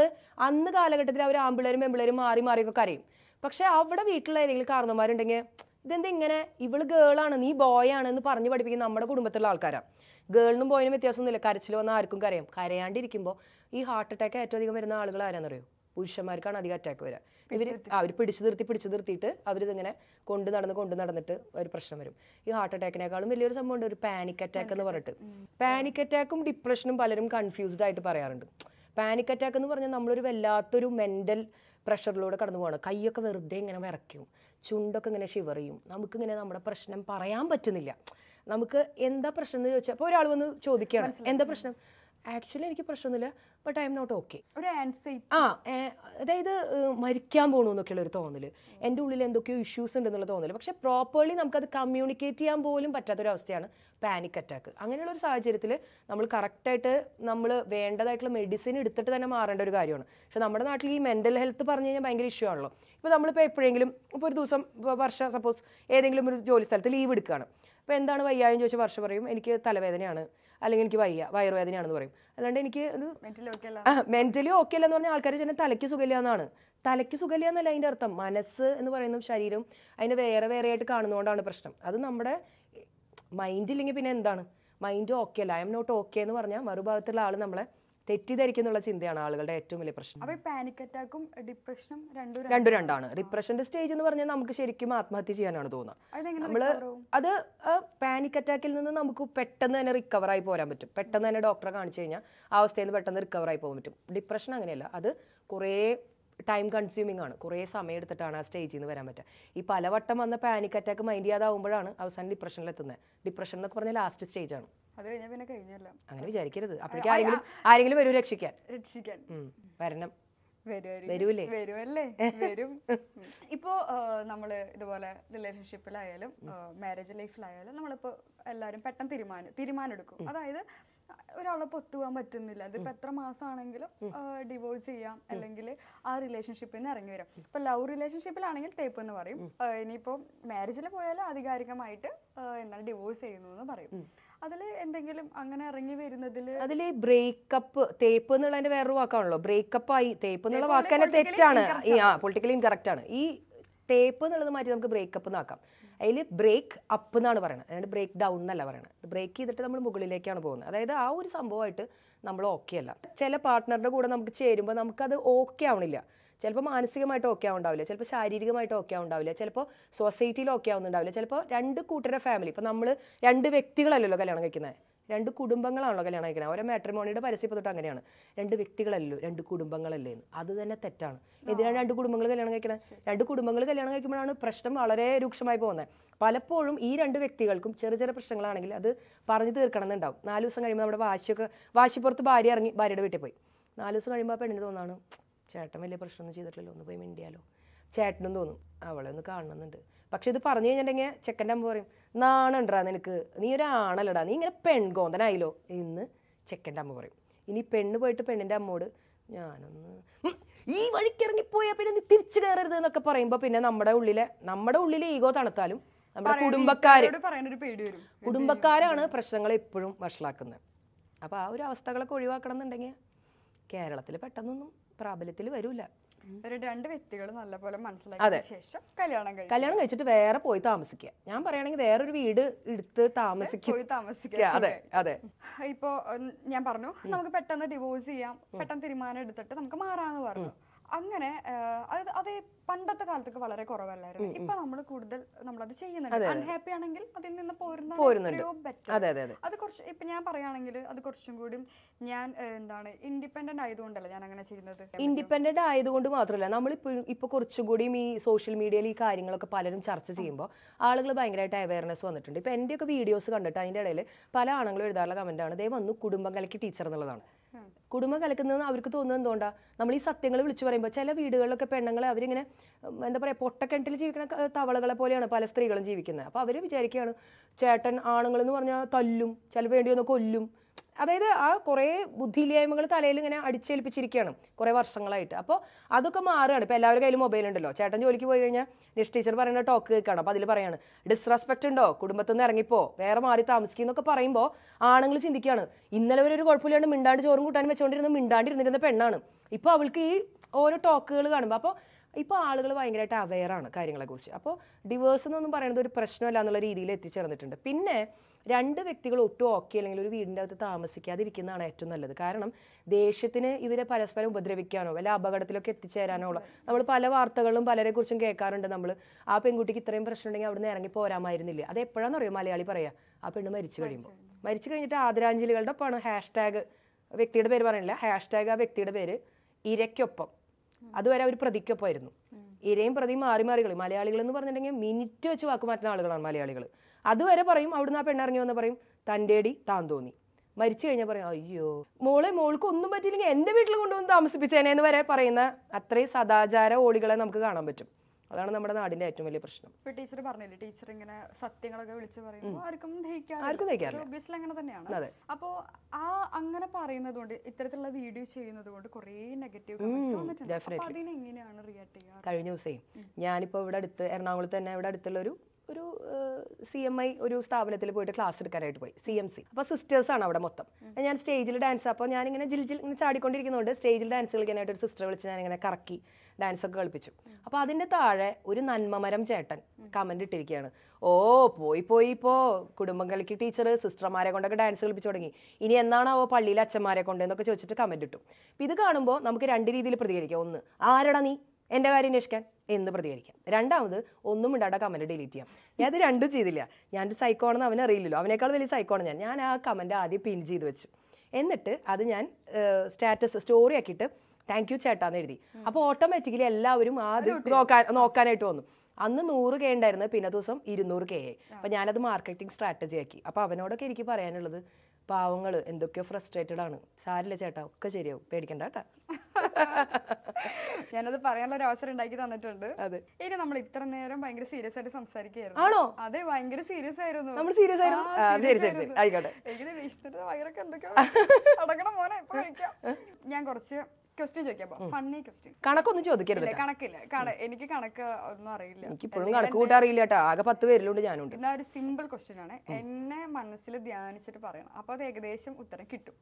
Speaker 1: അന്ന് കാലഘട്ടത്തിൽ അവർ ആമ്പിള്ളേരും പെമ്പിള്ളേരും മാറി മാറിയൊക്കെ കരയും പക്ഷെ അവിടെ വീട്ടിലുള്ള ഏതെങ്കിലും കാരണന്മാരുണ്ടെങ്കിൽ ഇതെന്താ ഇങ്ങനെ ഇവള് ഗേളാണ് നീ ബോയാണ് എന്ന് പറഞ്ഞു പഠിപ്പിക്കുന്ന നമ്മുടെ കുടുംബത്തിലുള്ള ആൾക്കാരാണ് ഗേളിനും ബോയിനും വ്യത്യാസമൊന്നുമില്ല കരച്ചിൽ വന്ന ആർക്കും കരയാം കരയാണ്ടിരിക്കുമ്പോൾ ഈ ഹാർട്ട് അറ്റാക്ക് ഏറ്റവും അധികം വരുന്ന ആളുകൾ ആരാന്നറിയോ പുരുഷന്മാർക്കാണ് അധികം അറ്റാക്ക് വരിക ഇവർ അവർ പിടിച്ചു നിർത്തി പിടിച്ചു നിർത്തിയിട്ട് അവരിതിങ്ങനെ കൊണ്ട് നടന്ന് കൊണ്ട് നടന്നിട്ട് ഒരു പ്രശ്നം വരും ഈ ഹാർട്ട് അറ്റാക്കിനേക്കാളും വലിയൊരു സംഭവമുണ്ട് ഒരു പാനിക് അറ്റാക്ക് എന്ന് പറഞ്ഞിട്ട് പാനിക് അറ്റാക്കും ഡിപ്രഷനും പലരും കൺഫ്യൂസ്ഡ് ആയിട്ട് പറയാറുണ്ട് പാനിക് അറ്റാക്ക് എന്ന് പറഞ്ഞാൽ നമ്മളൊരു വല്ലാത്തൊരു മെൻ്റൽ പ്രഷറിലൂടെ കടന്നു പോകണം കൈയൊക്കെ വെറുതെ ഇങ്ങനെ വിറയ്ക്കും ചുണ്ടൊക്കെ ഇങ്ങനെ ഷിവർ ചെയ്യും നമുക്കിങ്ങനെ നമ്മുടെ പ്രശ്നം പറയാൻ പറ്റുന്നില്ല നമുക്ക് എന്താ പ്രശ്നം എന്ന് ചോദിച്ചാൽ ഇപ്പോൾ ഒരാൾ വന്ന് ചോദിക്കുകയാണ് എന്താ പ്രശ്നം ആക്ച്വലി എനിക്ക് പ്രശ്നമൊന്നുമില്ല but I'm not okay ഒരു ആൻസൈറ്റി ആ അതായത് മരിക്കാൻ പോകണു എന്നൊക്കെയുള്ള ഒരു തോന്നൽ എൻ്റെ ഉള്ളിൽ എന്തൊക്കെയോ ഇഷ്യൂസ് ഉണ്ടെന്നുള്ള തോന്നൽ പക്ഷേ പ്രോപ്പർലി നമുക്കത് കമ്മ്യൂണിക്കേറ്റ് ചെയ്യാൻ പോലും പറ്റാത്തൊരു അവസ്ഥയാണ് പാനിക് അറ്റാക്ക് അങ്ങനെയുള്ള ഒരു സാഹചര്യത്തിൽ നമ്മൾ കറക്റ്റായിട്ട് നമ്മൾ വേണ്ടതായിട്ടുള്ള മെഡിസിൻ എടുത്തിട്ട് തന്നെ മാറേണ്ട ഒരു കാര്യമാണ് പക്ഷെ നമ്മുടെ നാട്ടിൽ ഈ മെൻ്റൽ ഹെൽത്ത് പറഞ്ഞു കഴിഞ്ഞാൽ ഭയങ്കര ഇഷ്യൂ ആണല്ലോ ഇപ്പോൾ നമ്മളിപ്പോൾ എപ്പോഴെങ്കിലും ഇപ്പോൾ ഒരു ദിവസം വർഷം സപ്പോസ് ഏതെങ്കിലും ഒരു ജോലി സ്ഥലത്ത് ലീവ് എടുക്കുകയാണ് അപ്പോൾ എന്താണ് വയ്യായെന്ന് ചോദിച്ചാൽ വർഷം പറയും എനിക്ക് തലവേദനയാണ് അല്ലെങ്കിൽ എനിക്ക് വയ്യ വയറുവേദനയാണെന്ന് പറയും അല്ലാണ്ട് എനിക്ക് ഒരു മെന്റലി ഓക്കെ അല്ലെന്ന് പറഞ്ഞാൽ ആൾക്കാർ ചെന്നെ തലയ്ക്ക് സുഖമില്ല എന്നാണ് തലയ്ക്ക് സുഖമില്ല എന്നല്ല അതിൻ്റെ അർത്ഥം മനസ്സ് എന്ന് പറയുന്ന ശരീരം അതിനെ വേറെ വേറെ ആയിട്ട് കാണുന്നതുകൊണ്ടാണ് പ്രശ്നം അത് നമ്മുടെ മൈൻഡില്ലെങ്കിൽ പിന്നെ എന്താണ് മൈൻഡ് ഓക്കെ അല്ല ഐ എം നോട്ട് ഓക്കെ എന്ന് പറഞ്ഞാൽ മറുഭാഗത്തുള്ള ആൾ നമ്മളെ തെറ്റിദ്ധരിക്കുന്നുള്ള ചിന്തയാണ് ആളുകളുടെ ഏറ്റവും വലിയ പ്രശ്നം
Speaker 2: പാനിക് അറ്റാക്കും ഡിപ്രഷനും രണ്ടും രണ്ടും രണ്ടാണ്
Speaker 1: ഡിപ്രഷന്റെ സ്റ്റേജ് എന്ന് പറഞ്ഞാൽ നമുക്ക് ശരിക്കും ആത്മഹത്യ ചെയ്യാനാണ് തോന്നുന്നത് നമ്മള് അത് പാനിക് അറ്റാക്കിൽ നിന്ന് നമുക്ക് പെട്ടെന്ന് തന്നെ റിക്കവറായി പോരാൻ പറ്റും പെട്ടെന്ന് തന്നെ ഡോക്ടറെ കാണിച്ചു കഴിഞ്ഞാൽ ആ അവസ്ഥയിൽ നിന്ന് പെട്ടെന്ന് റിക്കവറായി പോകാൻ പറ്റും ഡിപ്രഷൻ അങ്ങനെയല്ല അത് കുറേ ടൈം കൺസ്യൂമിംഗ് ആണ് കുറേ സമയം എടുത്തിട്ടാണ് ആ സ്റ്റേജിൽ നിന്ന് വരാൻ പറ്റുക ഈ പലവട്ടം വന്ന പാനിക് അറ്റാക്ക് മൈൻഡ് ചെയ്യാതാവുമ്പോഴാണ് അവസാനം ഡിപ്രഷനിലെത്തുന്നത് ഡിപ്രഷൻ എന്നൊക്കെ പറഞ്ഞാൽ ലാസ്റ്റ് സ്റ്റേജാണ്
Speaker 2: അത് കഴിഞ്ഞാൽ പിന്നെ കഴിഞ്ഞല്ല
Speaker 1: അങ്ങനെ വിചാരിക്കരുത് അപ്പോഴേക്കും ആരെങ്കിലും ആരെങ്കിലും വരൂ രക്ഷിക്കാൻ രക്ഷിക്കാൻ വരണം
Speaker 2: വരൂലേ വരുമല്ലേ <laughs> വരും ഇപ്പോ നമ്മള് ഇതുപോലെ റിലേഷൻഷിപ്പിലായാലും മാരേജ് ലൈഫിലായാലും നമ്മളിപ്പോ എല്ലാരും പെട്ടെന്ന് തീരുമാനം തീരുമാനം എടുക്കും അതായത് ഒരാളൊപ്പം ഒത്തുപോകാൻ പറ്റുന്നില്ല അതിപ്പോ എത്ര മാസമാണെങ്കിലും ഡിവോഴ്സ് ചെയ്യാം അല്ലെങ്കിൽ ആ റിലേഷൻഷിപ്പിൽ നിന്ന് ഇറങ്ങി വരാം ഇപ്പൊ ലവ് റിലേഷൻഷിപ്പിലാണെങ്കിൽ തേപ്പ് എന്ന് പറയും ഇനിയിപ്പോ മാരേജിൽ പോയാലും ആധികാരികമായിട്ട് എന്താണ് ഡിവോഴ്സ് ചെയ്യുന്നു എന്ന് പറയും അതിൽ എന്തെങ്കിലും അങ്ങനെ ഇറങ്ങി വരുന്നതിൽ
Speaker 1: അതിൽ ബ്രേക്കപ്പ് തേപ്പ് എന്നുള്ളതിന്റെ വേറൊരു വാക്കാണല്ലോ ബ്രേക്കപ്പ് ആയി തേപ്പ് എന്നുള്ള വാക്കന്നെ തെറ്റാണ് പൊളിറ്റിക്കലി ഇൻകറക്റ്റ് ആണ് ഈ തേപ്പ് എന്നുള്ളത് മാറ്റി നമുക്ക് ബ്രേക്കപ്പ് എന്നാക്കാം അതിൽ ബ്രേക്ക് അപ്പ് എന്നാണ് പറയുന്നത് അതായത് ബ്രേക്ക് ഡൗൺ എന്നല്ല പറയുന്നത് ബ്രേക്ക് ചെയ്തിട്ട് നമ്മൾ മുകളിലേക്കാണ് പോകുന്നത് അതായത് ആ ഒരു സംഭവമായിട്ട് നമ്മൾ ഓക്കെ അല്ല ചില പാർട്ട്ണറുടെ കൂടെ നമുക്ക് ചേരുമ്പോൾ നമുക്കത് ഓക്കെ ആവണില്ല ചിലപ്പോൾ മാനസികമായിട്ട് ഓക്കെ ആവുണ്ടാവില്ല ചിലപ്പോൾ ശാരീരികമായിട്ട് ഓക്കെ ആവുണ്ടാവില്ല ചിലപ്പോൾ സൊസൈറ്റിയിൽ ഓക്കെ ആവുന്നുണ്ടാവില്ല ചിലപ്പോൾ രണ്ട് കൂട്ടരുടെ ഫാമിലി ഇപ്പോൾ നമ്മൾ രണ്ട് വ്യക്തികളല്ലല്ലോ കല്യാണം കഴിക്കുന്നത് രണ്ട് കുടുംബങ്ങളാണല്ലോ കല്യാണം കഴിക്കുന്നത് ഓരോ മാട്രിമോണിയുടെ പരസ്യപ്പ് തൊട്ട് അങ്ങനെയാണ് രണ്ട് വ്യക്തികളല്ലോ രണ്ട് കുടുംബങ്ങളല്ലേ എന്ന് അത് തന്നെ തെറ്റാണ് എന്തിനാണ് രണ്ട് കുടുംബങ്ങൾ കല്യാണം കഴിക്കണം രണ്ട് കുടുംബങ്ങൾ കല്യാണം കഴിക്കുമ്പോഴാണ് പ്രശ്നം വളരെ രൂക്ഷമായി പോകുന്നത് പലപ്പോഴും ഈ രണ്ട് വ്യക്തികൾക്കും ചെറിയ ചെറിയ പ്രശ്നങ്ങളാണെങ്കിൽ അത് പറഞ്ഞു തീർക്കണം എന്നുണ്ടാവും നാല് ദിവസം കഴിയുമ്പോൾ നമ്മുടെ വാശിയൊക്കെ വാശിപ്പുറത്ത് ഭാര്യ ഇറങ്ങി ഭാര്യയുടെ വീട്ടിൽ പോയി നാല് ദിവസം കഴിയുമ്പോൾ ആ പെണ്ണിന് തോന്നാണ് ചേട്ടൻ വലിയ പ്രശ്നമൊന്നും ചെയ്തിട്ടില്ലല്ലോ ഒന്ന് പോയി മിണ്ടിയാലോ ചേട്ടനും തോന്നും അവളെ ഒന്ന് കാണണമെന്നുണ്ട് പക്ഷെ ഇത് പറഞ്ഞു കഴിഞ്ഞിട്ടുണ്ടെങ്കിൽ ചെക്കൻ്റെ അമ്മ പറയും നാണണ്ടാ നിനക്ക് നീ ഒരു ആണല്ലടാ നീ ഇങ്ങനെ പെൺകോന്തനായില്ലോ എന്ന് ചെക്കൻ്റെ അമ്മ പറയും ഇനി പെണ്ണ് പോയിട്ട് പെണ്ണിൻ്റെ അമ്മോട് ഞാനൊന്ന് ഈ വഴിക്കിറങ്ങിപ്പോയാൽ പിന്നെ നീ തിരിച്ചു കയറരുത് എന്നൊക്കെ പറയുമ്പോൾ പിന്നെ നമ്മുടെ ഉള്ളിലെ നമ്മുടെ ഉള്ളിലെ ഈഗോ തണുത്താലും നമ്മുടെ കുടുംബക്കാര് കുടുംബക്കാരാണ് പ്രശ്നങ്ങൾ എപ്പോഴും വഷളാക്കുന്നത് അപ്പോൾ ആ ഒരു അവസ്ഥകളൊക്കെ ഒഴിവാക്കണം എന്നുണ്ടെങ്കിൽ കേരളത്തിൽ പെട്ടെന്നൊന്നും പ്രാബല്യത്തിൽ വരില്ല
Speaker 2: രണ്ട് വ്യക്തികൾ നല്ലപോലെ മനസ്സിലാക്കിയ ശേഷം കല്യാണം കഴിക്കും കല്യാണം കഴിച്ചിട്ട്
Speaker 1: വേറെ പോയി താമസിക്കുക ഞാൻ പറയുകയാണെങ്കിൽ വേറൊരു വീട് എടുത്ത് താമസിക്കുക പോയി താമസിക്കുക അതെ അതെ
Speaker 2: ഇപ്പോ ഞാൻ പറഞ്ഞു നമുക്ക് പെട്ടെന്ന് ഡിവോഴ്സ് ചെയ്യാം പെട്ടെന്ന് തീരുമാനം എടുത്തിട്ട് നമുക്ക് മാറാന്ന് പറഞ്ഞു അങ്ങനെ അതായത് അത് പണ്ടത്തെ കാലത്തൊക്കെ വളരെ കുറവല്ലായിരുന്നു ഇപ്പൊ നമ്മൾ കൂടുതൽ നമ്മളത് ചെയ്യുന്നുണ്ട് അൺഹാപ്പി ആണെങ്കിൽ അതിൽ നിന്ന് പോരുന്ന അത് കുറച്ച് ഇപ്പൊ ഞാൻ പറയുകയാണെങ്കിൽ അത് കുറച്ചും കൂടി ഞാൻ എന്താണ് ഇൻഡിപെൻഡന്റ് ആയതുകൊണ്ടല്ല ഞാൻ അങ്ങനെ ചെയ്യുന്നത് ഇൻഡിപെൻഡന്റ്
Speaker 1: ആയതുകൊണ്ട് മാത്രമല്ല നമ്മൾ ഇപ്പൊ കുറച്ചും കൂടി ഈ സോഷ്യൽ മീഡിയയിൽ ഈ കാര്യങ്ങളൊക്കെ പലരും ചർച്ച ചെയ്യുമ്പോൾ ആളുകൾ ഭയങ്കരമായിട്ട് അവയർനെസ് വന്നിട്ടുണ്ട് ഇപ്പൊ എന്റെ ഒക്കെ വീഡിയോസ് കണ്ടിട്ട് അതിന്റെ ഇടയിൽ പല ആണുങ്ങളും എഴുതാറുള്ള കമന്റ് ആണ് ദേ വന്നു കുടുംബം കലക്കി ടീച്ചർ എന്നുള്ളതാണ് കുടുംബം കലക്കുന്നതെന്ന് അവർക്ക് തോന്നുന്നത് എന്തുകൊണ്ടാ നമ്മൾ ഈ സത്യങ്ങൾ വിളിച്ചു പറയുമ്പോൾ ചില വീടുകളിലൊക്കെ പെണ്ണുങ്ങളെ അവരിങ്ങനെ എന്താ പറയുക പൊട്ടക്കിണറ്റിൽ ജീവിക്കുന്ന തവളകളെ പോലെയാണ് പല സ്ത്രീകളും ജീവിക്കുന്നത് അപ്പോൾ അവർ വിചാരിക്കുകയാണ് ചേട്ടൻ ആണുങ്ങൾ എന്ന് പറഞ്ഞാൽ തല്ലും ചില വേണ്ടി വന്ന് കൊല്ലും അതായത് ആ കുറേ ബുദ്ധിയില്ലായ്മകൾ തലയിൽ ഇങ്ങനെ അടിച്ചേൽപ്പിച്ചിരിക്കുകയാണ് കുറേ വർഷങ്ങളായിട്ട് അപ്പോൾ അതൊക്കെ മാറുകയാണ് ഇപ്പോൾ എല്ലാവരുടെ കയ്യിലും മൊബൈൽ ഉണ്ടല്ലോ ചേട്ടൻ ജോലിക്ക് പോയി കഴിഞ്ഞാൽ നിഷ് ടീച്ചർ പറയുന്ന ടോക്ക് കേൾക്കുകയാണ് അപ്പോൾ അതിൽ പറയാണ് ഡിസ്റെസ്പെക്റ്റ് ഉണ്ടോ കുടുംബത്തിൽ നിന്ന് ഇറങ്ങിപ്പോ വേറെ മാറി താമസിക്കുന്നൊക്കെ പറയുമ്പോൾ ആണുങ്ങൾ ചിന്തിക്കുകയാണ് ഇന്നലെ വരെ ഒരു കുഴപ്പമില്ലാണ്ട് മിണ്ടാണ്ട് ചോറും കൂട്ടാനും വെച്ചുകൊണ്ടിരുന്ന മിണ്ടാണ്ടിരുന്നിരുന്ന പെണ്ണാണ് ഇപ്പോൾ അവൾക്ക് ഈ ഓരോ ടോക്കുകൾ കാണുമ്പോൾ അപ്പോൾ ഇപ്പോൾ ആളുകൾ ഭയങ്കരമായിട്ട് അവെയറാണ് കാര്യങ്ങളെക്കുറിച്ച് അപ്പോൾ ഡിവേഴ്സ് എന്നൊന്നും പറയുന്നത് ഒരു പ്രശ്നമല്ല എന്നുള്ള രീതിയിൽ എത്തിച്ചേർന്നിട്ടുണ്ട് പിന്നെ രണ്ട് വ്യക്തികൾ ഒട്ടും ഓക്കെ അല്ലെങ്കിൽ ഒരു വീടിൻ്റെ അകത്ത് താമസിക്കാതിരിക്കുന്നതാണ് ഏറ്റവും നല്ലത് കാരണം ദേഷ്യത്തിന് ഇവരെ പരസ്പരം ഉപദ്രവിക്കാനോ വല്ല അപകടത്തിലൊക്കെ എത്തിച്ചേരാനോ ഉള്ള നമ്മൾ പല വാർത്തകളും പലരെക്കുറിച്ചും കേൾക്കാറുണ്ട് നമ്മൾ ആ പെൺകുട്ടിക്ക് ഇത്രയും പ്രശ്നം ഉണ്ടെങ്കിൽ നിന്ന് ഇറങ്ങി പോരാമായിരുന്നില്ല അത് എപ്പോഴാണെന്ന് അറിയോ മലയാളി പറയാ ആ പെണ്ണ് മരിച്ചു കഴിയുമ്പോൾ മരിച്ചു കഴിഞ്ഞിട്ട് ആദരാഞ്ജലികളുടെ ഒപ്പമാണ് ഹാഷ്ടാഗ് വ്യക്തിയുടെ പേര് പറയണില്ല ഹാഷ്ടാഗ് ആ വ്യക്തിയുടെ പേര് ഇരയ്ക്കൊപ്പം അതുവരെ അവർ പ്രതിക്കൊപ്പമായിരുന്നു ഇരയും പ്രതിയും മാറി മാറി മലയാളികൾ എന്ന് പറഞ്ഞിട്ടുണ്ടെങ്കിൽ മിനിറ്റ് വെച്ച് വാക്കുമാറ്റുന്ന ആളുകളാണ് മലയാളികൾ അതുവരെ പറയും അവിടുന്ന് ആ പെണ്ണിറങ്ങി വന്ന് പറയും അടി താൻ തോന്നി മരിച്ചു കഴിഞ്ഞാൽ പറയും അയ്യോ മോളെ മോൾക്ക് ഒന്നും പറ്റിയില്ലെങ്കിൽ എൻ്റെ വീട്ടിൽ കൊണ്ടുവന്ന് താമസിപ്പിച്ചേനെ എന്ന് വരെ പറയുന്ന അത്രയും സദാചാര ഓളികളെ നമുക്ക് കാണാൻ പറ്റും അതാണ് നമ്മുടെ നാടിന്റെ ഏറ്റവും വലിയ പ്രശ്നം
Speaker 2: ടീച്ചർ പറഞ്ഞില്ലേ ടീച്ചർ ഇങ്ങനെ സത്യങ്ങളൊക്കെ വിളിച്ചു പറയുമ്പോൾ ആർക്കും അങ്ങനെ തന്നെയാണ് അപ്പോ ആ അങ്ങനെ പറയുന്നത് കൊണ്ട് ഇത്തരത്തിലുള്ള വീഡിയോ ചെയ്യുന്നത് കൊണ്ട് കുറേ നെഗറ്റീവ് അതിനെങ്ങനെയാണ് റിയാക്ട് ചെയ്യുക
Speaker 1: കഴിഞ്ഞ ദിവസം ഞാനിപ്പോ ഇവിടെ അടുത്ത് എറണാകുളത്ത് തന്നെ ഇവിടെ അടുത്തുള്ള ഒരു ഒരു സി എം ഐ ഒരു സ്ഥാപനത്തിൽ പോയിട്ട് ക്ലാസ് എടുക്കാനായിട്ട് പോയി സി എം സി അപ്പോൾ സിസ്റ്റേഴ്സാണ് അവിടെ മൊത്തം ഞാൻ സ്റ്റേജിൽ ഡാൻസ് അപ്പോൾ ഞാനിങ്ങനെ ജിൽ ജിൽ ഇങ്ങനെ ചാടിക്കൊണ്ടിരിക്കുന്നതുകൊണ്ട് സ്റ്റേജിൽ ഡാൻസ് കളിക്കാനായിട്ട് ഒരു സിസ്റ്റർ വിളിച്ച് ഞാനിങ്ങനെ കറക്കി ഡാൻസ് ഒക്കെ കളിപ്പിച്ചു അപ്പോൾ അതിൻ്റെ താഴെ ഒരു നന്മമരം ചേട്ടൻ കമൻ്റ് ഇട്ടിരിക്കുകയാണ് ഓ പോയി പോയി ഇപ്പോൾ കുടുംബം കളിക്ക് ടീച്ചർ സിസ്റ്റർമാരെ കൊണ്ടൊക്കെ ഡാൻസ് കളിപ്പിച്ചു തുടങ്ങി ഇനി എന്നാണാവോ പള്ളിയിലെ അച്ഛന്മാരെ കൊണ്ടെന്നൊക്കെ ചോദിച്ചിട്ട് കമൻ്റ് ഇട്ടു ഇത് കാണുമ്പോൾ നമുക്ക് രണ്ട് രീതിയിൽ പ്രതികരിക്കാം ഒന്ന് ആരടാ നീ എൻ്റെ കാര്യം അന്വേഷിക്കാൻ എന്ന് പ്രതികരിക്കാം രണ്ടാമത് ഒന്നും ഇണ്ടാട കമൻറ്റ് ഡിലീറ്റ് ചെയ്യാം ഞാനത് രണ്ടും ചെയ്തില്ല ഞാനൊരു സൈക്കോ ആണെന്ന് അവനറിയില്ലല്ലോ അവനേക്കാൾ വലിയ സൈക്കോ ആണ് ഞാൻ ഞാൻ ആ കമൻറ്റ് ആദ്യം പിൻ ചെയ്ത് വെച്ചു എന്നിട്ട് അത് ഞാൻ സ്റ്റാറ്റസ് സ്റ്റോറി ആക്കിയിട്ട് താങ്ക് യു ചേട്ടാന്ന് എഴുതി അപ്പോൾ ഓട്ടോമാറ്റിക്കലി എല്ലാവരും ആദ്യം നോക്കാൻ നോക്കാനായിട്ട് വന്നു അന്ന് നൂറ് കെ ഉണ്ടായിരുന്നു പിന്നെ ദിവസം ഇരുന്നൂറ് കെ ആയി അപ്പം ഞാനത് മാർക്കറ്റിംഗ് സ്ട്രാറ്റജി ആക്കി അപ്പോൾ അവനോടൊക്കെ എനിക്ക് പറയാനുള്ളത് പാവങ്ങൾ എന്തൊക്കെയോ ഫ്രസ്ട്രേറ്റഡ് ആണ് സാരില്ല ചേട്ടാ ഒക്കെ ശരിയാവും പേടിക്കണ്ട കേട്ടാ <laughs>
Speaker 2: ഞാനത് പറയാനുള്ള ഒരു അവസരം ഉണ്ടാക്കി തന്നിട്ടുണ്ട് അതെ ഇനി നമ്മൾ ഇത്ര നേരം ഭയങ്കര സീരിയസ് ആയിട്ട് സംസാരിക്കുകയായിരുന്നു ആണോ അതെ ഭയങ്കര സീരിയസ് ആയിരുന്നു നമ്മൾ സീരിയസ് ആയിരുന്നു ശരി ശരി ആയിക്കോട്ടെ എനിക്ക് വിഷ്ണുട്ട് വയറൊക്കെ എന്തൊക്കെയോ അടക്കണം മോനെ <laughs> ഞാൻ കുറച്ച് ക്വസ്റ്റ്യൻ ചോദിക്കാം ഫണ്ണി ക്വസ്റ്റ്യൻ
Speaker 1: കണക്കൊന്നും ചോദിക്കരുത്
Speaker 2: കണക്കില്ല എനിക്ക് കണക്ക് ഒന്നും അറിയില്ല എനിക്കിപ്പോഴും കണക്ക് കൂട്ട അറിയില്ല
Speaker 1: കേട്ടോ ആകെ പത്ത് പേരിലുണ്ട് ഞാനുണ്ട്
Speaker 2: എന്നാ ഒരു സിമ്പിൾ ക്വസ്റ്റ്യൻ ആണ് എന്നെ മനസ്സിൽ ധ്യാനിച്ചിട്ട് പറയണം അപ്പൊ അത് ഏകദേശം ഉത്തരം കിട്ടും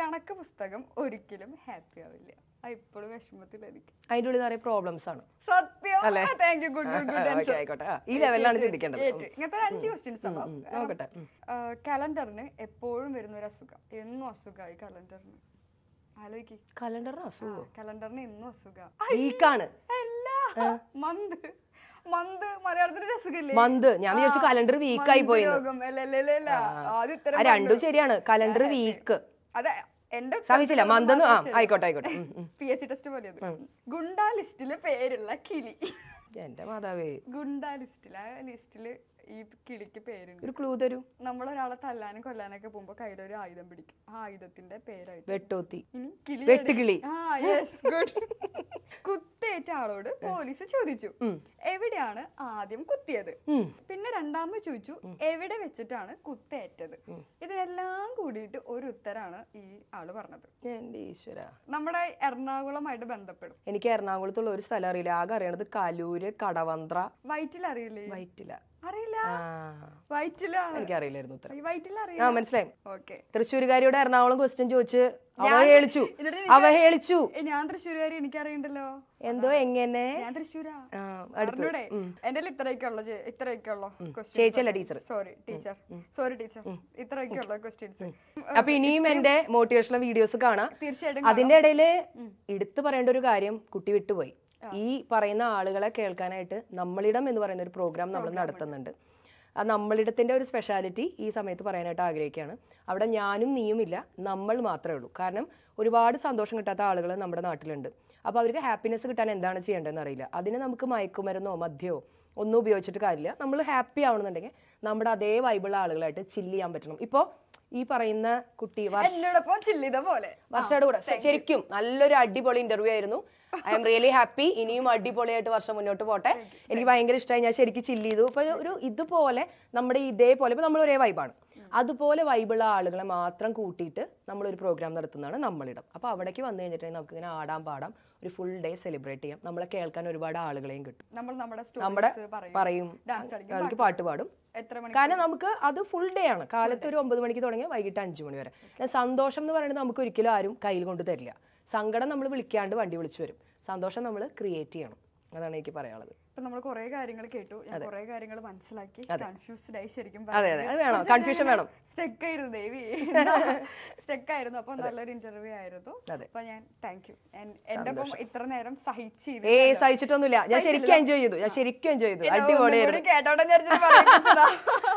Speaker 2: കണക്ക് പുസ്തകം ഒരിക്കലും ഹാപ്പി ആവില്ല ഇപ്പോഴും വിഷമത്തിൽ എനിക്ക്
Speaker 1: അതിന്റെ ഉള്ളിൽ നിറയെ പ്രോബ്ലംസ് ആണ്
Speaker 2: സത്യം thank you good good good answer ആയിക്കോട്ടെ
Speaker 1: ഈ ലെവലിലാണ് ചിന്തിക്കേണ്ടത് ഇങ്ങനത്തെ ഒരു അഞ്ച് ക്വസ്റ്റ്യൻസ് ആവാം
Speaker 2: കലണ്ടറിന് എപ്പോഴും വരുന്ന ഒരു അസുഖം എന്നും അസുഖമായി കലണ്ടറിന് ആലോചിക്ക്
Speaker 1: കലണ്ടറിന് അസുഖം
Speaker 2: കലണ്ടറിന് ഇന്നും അസുഖം വീക്കാണ് മന്ത് മന്ത് മലയാളത്തിന്റെ രസമില്ലേ മന്ത് ഞാൻ വിചാരിച്ചു കലണ്ടർ വീക്ക് ആയി പോയി രണ്ടും ശരിയാണ്
Speaker 1: കലണ്ടർ വീക്ക് അതെ എന്റെ സാധിച്ചില്ല മന്ത് ആ ആയിക്കോട്ടെ ആയിക്കോട്ടെ
Speaker 2: പി എസ് സി ടെസ്റ്റ് പോലെ ഗുണ്ട ലിസ്റ്റിലെ പേരുള്ള കിളി
Speaker 1: എന്റെ മാതാവേ
Speaker 2: ഗുണ്ട ലിസ്റ്റിൽ ആ ലിസ്റ്റില് ഈ കിളിക്ക് പേരുണ്ട് ഒരു ക്ലൂ തരൂ നമ്മളൊരാളെ തല്ലാനും കൊല്ലാനൊക്കെ പോകുമ്പോ കയ്യിലൊരു ആയുധം പിടിക്കും ആ ആയുധത്തിന്റെ പേരായിട്ട്
Speaker 1: വെട്ടോത്തി ഇനി കിളി വെട്ടുകിളി ആ യെസ്
Speaker 2: ഗുഡ് കുത്തേറ്റ ആളോട് പോലീസ് ചോദിച്ചു എവിടെയാണ് ആദ്യം കുത്തിയത് പിന്നെ രണ്ടാമത് ചോദിച്ചു എവിടെ വെച്ചിട്ടാണ് കുത്തേറ്റത് ഇതെല്ലാം കൂടിയിട്ട് ഒരു ഉത്തരാണ് ഈ ആള് പറഞ്ഞത്
Speaker 1: എന്റെ ഈശ്വര
Speaker 2: നമ്മുടെ എറണാകുളമായിട്ട് ബന്ധപ്പെടും
Speaker 1: എനിക്ക് എറണാകുളത്തുള്ള ഒരു സ്ഥലം അറിയില്ല ആകെ അറിയണത് കലൂര് കടവന്ത്ര
Speaker 2: വയറ്റിൽ അറിയില്ലേ വയറ്റില അറിയില്ല ആ മനസ്സിലായി
Speaker 1: തൃശ്ശൂരുകാരിയുടെ എറണാകുളം ക്വസ്റ്റ്യൻ ചോദിച്ച് അവഹേളിച്ചു അവഹേളിച്ചു
Speaker 2: ഞാൻ തൃശ്ശൂരുകാരി എനിക്കറിയണ്ടല്ലോ എന്തോ എങ്ങനെ ഞാൻ തൃശ്ശൂരാ എന്റെ ഇത്രയൊക്കെയുള്ള ഇത്രയൊക്കെയുള്ള ചേച്ചിയല്ല teacher sorry teacher sorry teacher ഇത്രയൊക്കെയുള്ള
Speaker 1: ക്വസ്റ്റ്യൻസ് അപ്പൊ ഇനിയും എന്റെ മോട്ടിവേഷണൽ വീഡിയോസ് കാണാം
Speaker 2: തീർച്ചയായിട്ടും അതിന്റെ ഇടയില്
Speaker 1: എടുത്തു പറയേണ്ട ഒരു കാര്യം കുട്ടി വിട്ടുപോയി ഈ പറയുന്ന ആളുകളെ കേൾക്കാനായിട്ട് നമ്മളിടം എന്ന് പറയുന്ന ഒരു പ്രോഗ്രാം നമ്മൾ നടത്തുന്നുണ്ട് ആ നമ്മളിടത്തിൻ്റെ ഒരു സ്പെഷ്യാലിറ്റി ഈ സമയത്ത് പറയാനായിട്ട് ആഗ്രഹിക്കുകയാണ് അവിടെ ഞാനും നീയുമില്ല നമ്മൾ മാത്രമേ ഉള്ളൂ കാരണം ഒരുപാട് സന്തോഷം കിട്ടാത്ത ആളുകൾ നമ്മുടെ നാട്ടിലുണ്ട് അപ്പോൾ അവർക്ക് ഹാപ്പിനെസ് കിട്ടാൻ എന്താണ് ചെയ്യേണ്ടതെന്ന് അറിയില്ല അതിന് നമുക്ക് മയക്കുമരുന്നോ മദ്യമോ ഒന്നും ഉപയോഗിച്ചിട്ട് കാര്യമില്ല നമ്മൾ ഹാപ്പി ആവണമെന്നുണ്ടെങ്കിൽ നമ്മുടെ അതേ വൈബിളുള്ള ആളുകളായിട്ട് ചില്ല് ചെയ്യാൻ പറ്റണം ഇപ്പോൾ ഈ പറയുന്ന കുട്ടി എന്നോടൊപ്പം പോലെ വർഷയുടെ കൂടെ ശരിക്കും നല്ലൊരു അടിപൊളി ഇന്റർവ്യൂ ആയിരുന്നു ഐ എം റിയലി ഹാപ്പി ഇനിയും അടിപൊളിയായിട്ട് വർഷം മുന്നോട്ട് പോട്ടെ എനിക്ക് ഭയങ്കര ഇഷ്ടമായി ഞാൻ ശരിക്കും ചില്ല് ചെയ്തു ഇപ്പൊ ഒരു ഇതുപോലെ നമ്മുടെ ഇതേപോലെ ഇപ്പൊ നമ്മൾ ഒരേ വൈബാണ് അതുപോലെ വൈബിളുള്ള ആളുകളെ മാത്രം കൂട്ടിയിട്ട് നമ്മളൊരു പ്രോഗ്രാം നടത്തുന്നതാണ് നമ്മളിടം അപ്പോൾ അവിടേക്ക് വന്നു കഴിഞ്ഞിട്ടുണ്ടെങ്കിൽ നമുക്ക് ഇങ്ങനെ ആടാം പാടാം ഒരു ഫുൾ ഡേ സെലിബ്രേറ്റ് ചെയ്യാം നമ്മളെ കേൾക്കാൻ ഒരുപാട് ആളുകളെയും കിട്ടും
Speaker 2: നമ്മൾ നമ്മുടെ പറയും കളിക്ക് പാട്ട് പാടും കാരണം നമുക്ക്
Speaker 1: അത് ഫുൾ ഡേ ആണ് കാലത്ത് ഒരു ഒമ്പത് മണിക്ക് തുടങ്ങിയ വൈകിട്ട് അഞ്ചു മണി വരെ സന്തോഷം എന്ന് പറയുന്നത് നമുക്ക് ഒരിക്കലും ആരും കയ്യിൽ കൊണ്ട് തരില്ല സങ്കടം നമ്മൾ വിളിക്കാണ്ട് വണ്ടി വിളിച്ചു വരും സന്തോഷം നമ്മൾ ക്രിയേറ്റ് ചെയ്യണം അതാണ് എനിക്ക് പറയാനുള്ളത്
Speaker 2: ഇപ്പൊ നമ്മൾ കുറേ കാര്യങ്ങൾ കേട്ടു ഞാൻ കുറെ കാര്യങ്ങൾ മനസ്സിലാക്കി കൺഫ്യൂസ്ഡ് ആയി ശരിക്കും അതെ അതെ വേണം കൺഫ്യൂഷൻ വേണം സ്റ്റെക്ക് <laughs> ആയിരുന്നു ദേവി സ്റ്റെക്ക് ആയിരുന്നു അപ്പൊ നല്ലൊരു ഇന്റർവ്യൂ ആയിരുന്നു അപ്പൊ ഞാൻ താങ്ക് യു എന്റെ ഒപ്പം ഇത്ര നേരം സഹിച്ചില്ല ഏ സഹിച്ചിട്ടൊന്നുമില്ല ഞാൻ ശരിക്കും എൻജോയ്
Speaker 1: ചെയ്തു ഞാൻ ശരിക്കും എൻജോയ് ചെയ്തു അടിപൊളിയായിരുന്നു കേട്ടോടെ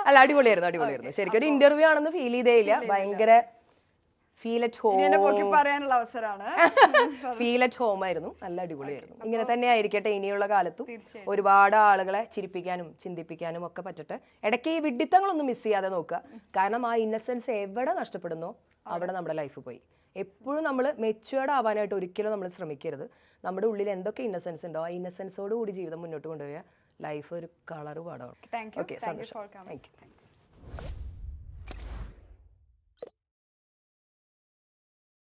Speaker 1: അല്ല അടിപൊളിയായിരുന്നു അടിപൊളിയായിരുന്നു ശരിക്കും ഒരു ഇന്റർവ്യൂ ആണെന്ന് ഫീൽ ചെയ്തേ ഇല്ല ഭയങ്കര ഫീൽ അറ്റ് ഹോം പറയാനുള്ള
Speaker 2: അവസരമാണ് ഫീൽ
Speaker 1: അറ്റ് ഹോം ആയിരുന്നു നല്ല അടിപൊളിയായിരുന്നു ഇങ്ങനെ തന്നെ ആയിരിക്കട്ടെ ഇനിയുള്ള കാലത്തും ഒരുപാട് ആളുകളെ ചിരിപ്പിക്കാനും ചിന്തിപ്പിക്കാനും ഒക്കെ പറ്റട്ടെ ഇടയ്ക്ക് ഈ വിഡിത്തങ്ങളൊന്നും മിസ് ചെയ്യാതെ നോക്കുക കാരണം ആ ഇന്നസെൻസ് എവിടെ നഷ്ടപ്പെടുന്നോ അവിടെ നമ്മുടെ ലൈഫ് പോയി എപ്പോഴും നമ്മൾ മെച്ചുവേർഡ് ആവാനായിട്ട് ഒരിക്കലും നമ്മൾ ശ്രമിക്കരുത് നമ്മുടെ ഉള്ളിൽ എന്തൊക്കെ ഇന്നസെൻസ് ഉണ്ടോ ആ ഇന്നസെൻസോട് കൂടി ജീവിതം മുന്നോട്ട് കൊണ്ടുപോയാൽ ലൈഫ് ഒരു കളർ പാടാണ് ഓക്കെ സന്തോഷം താങ്ക് യു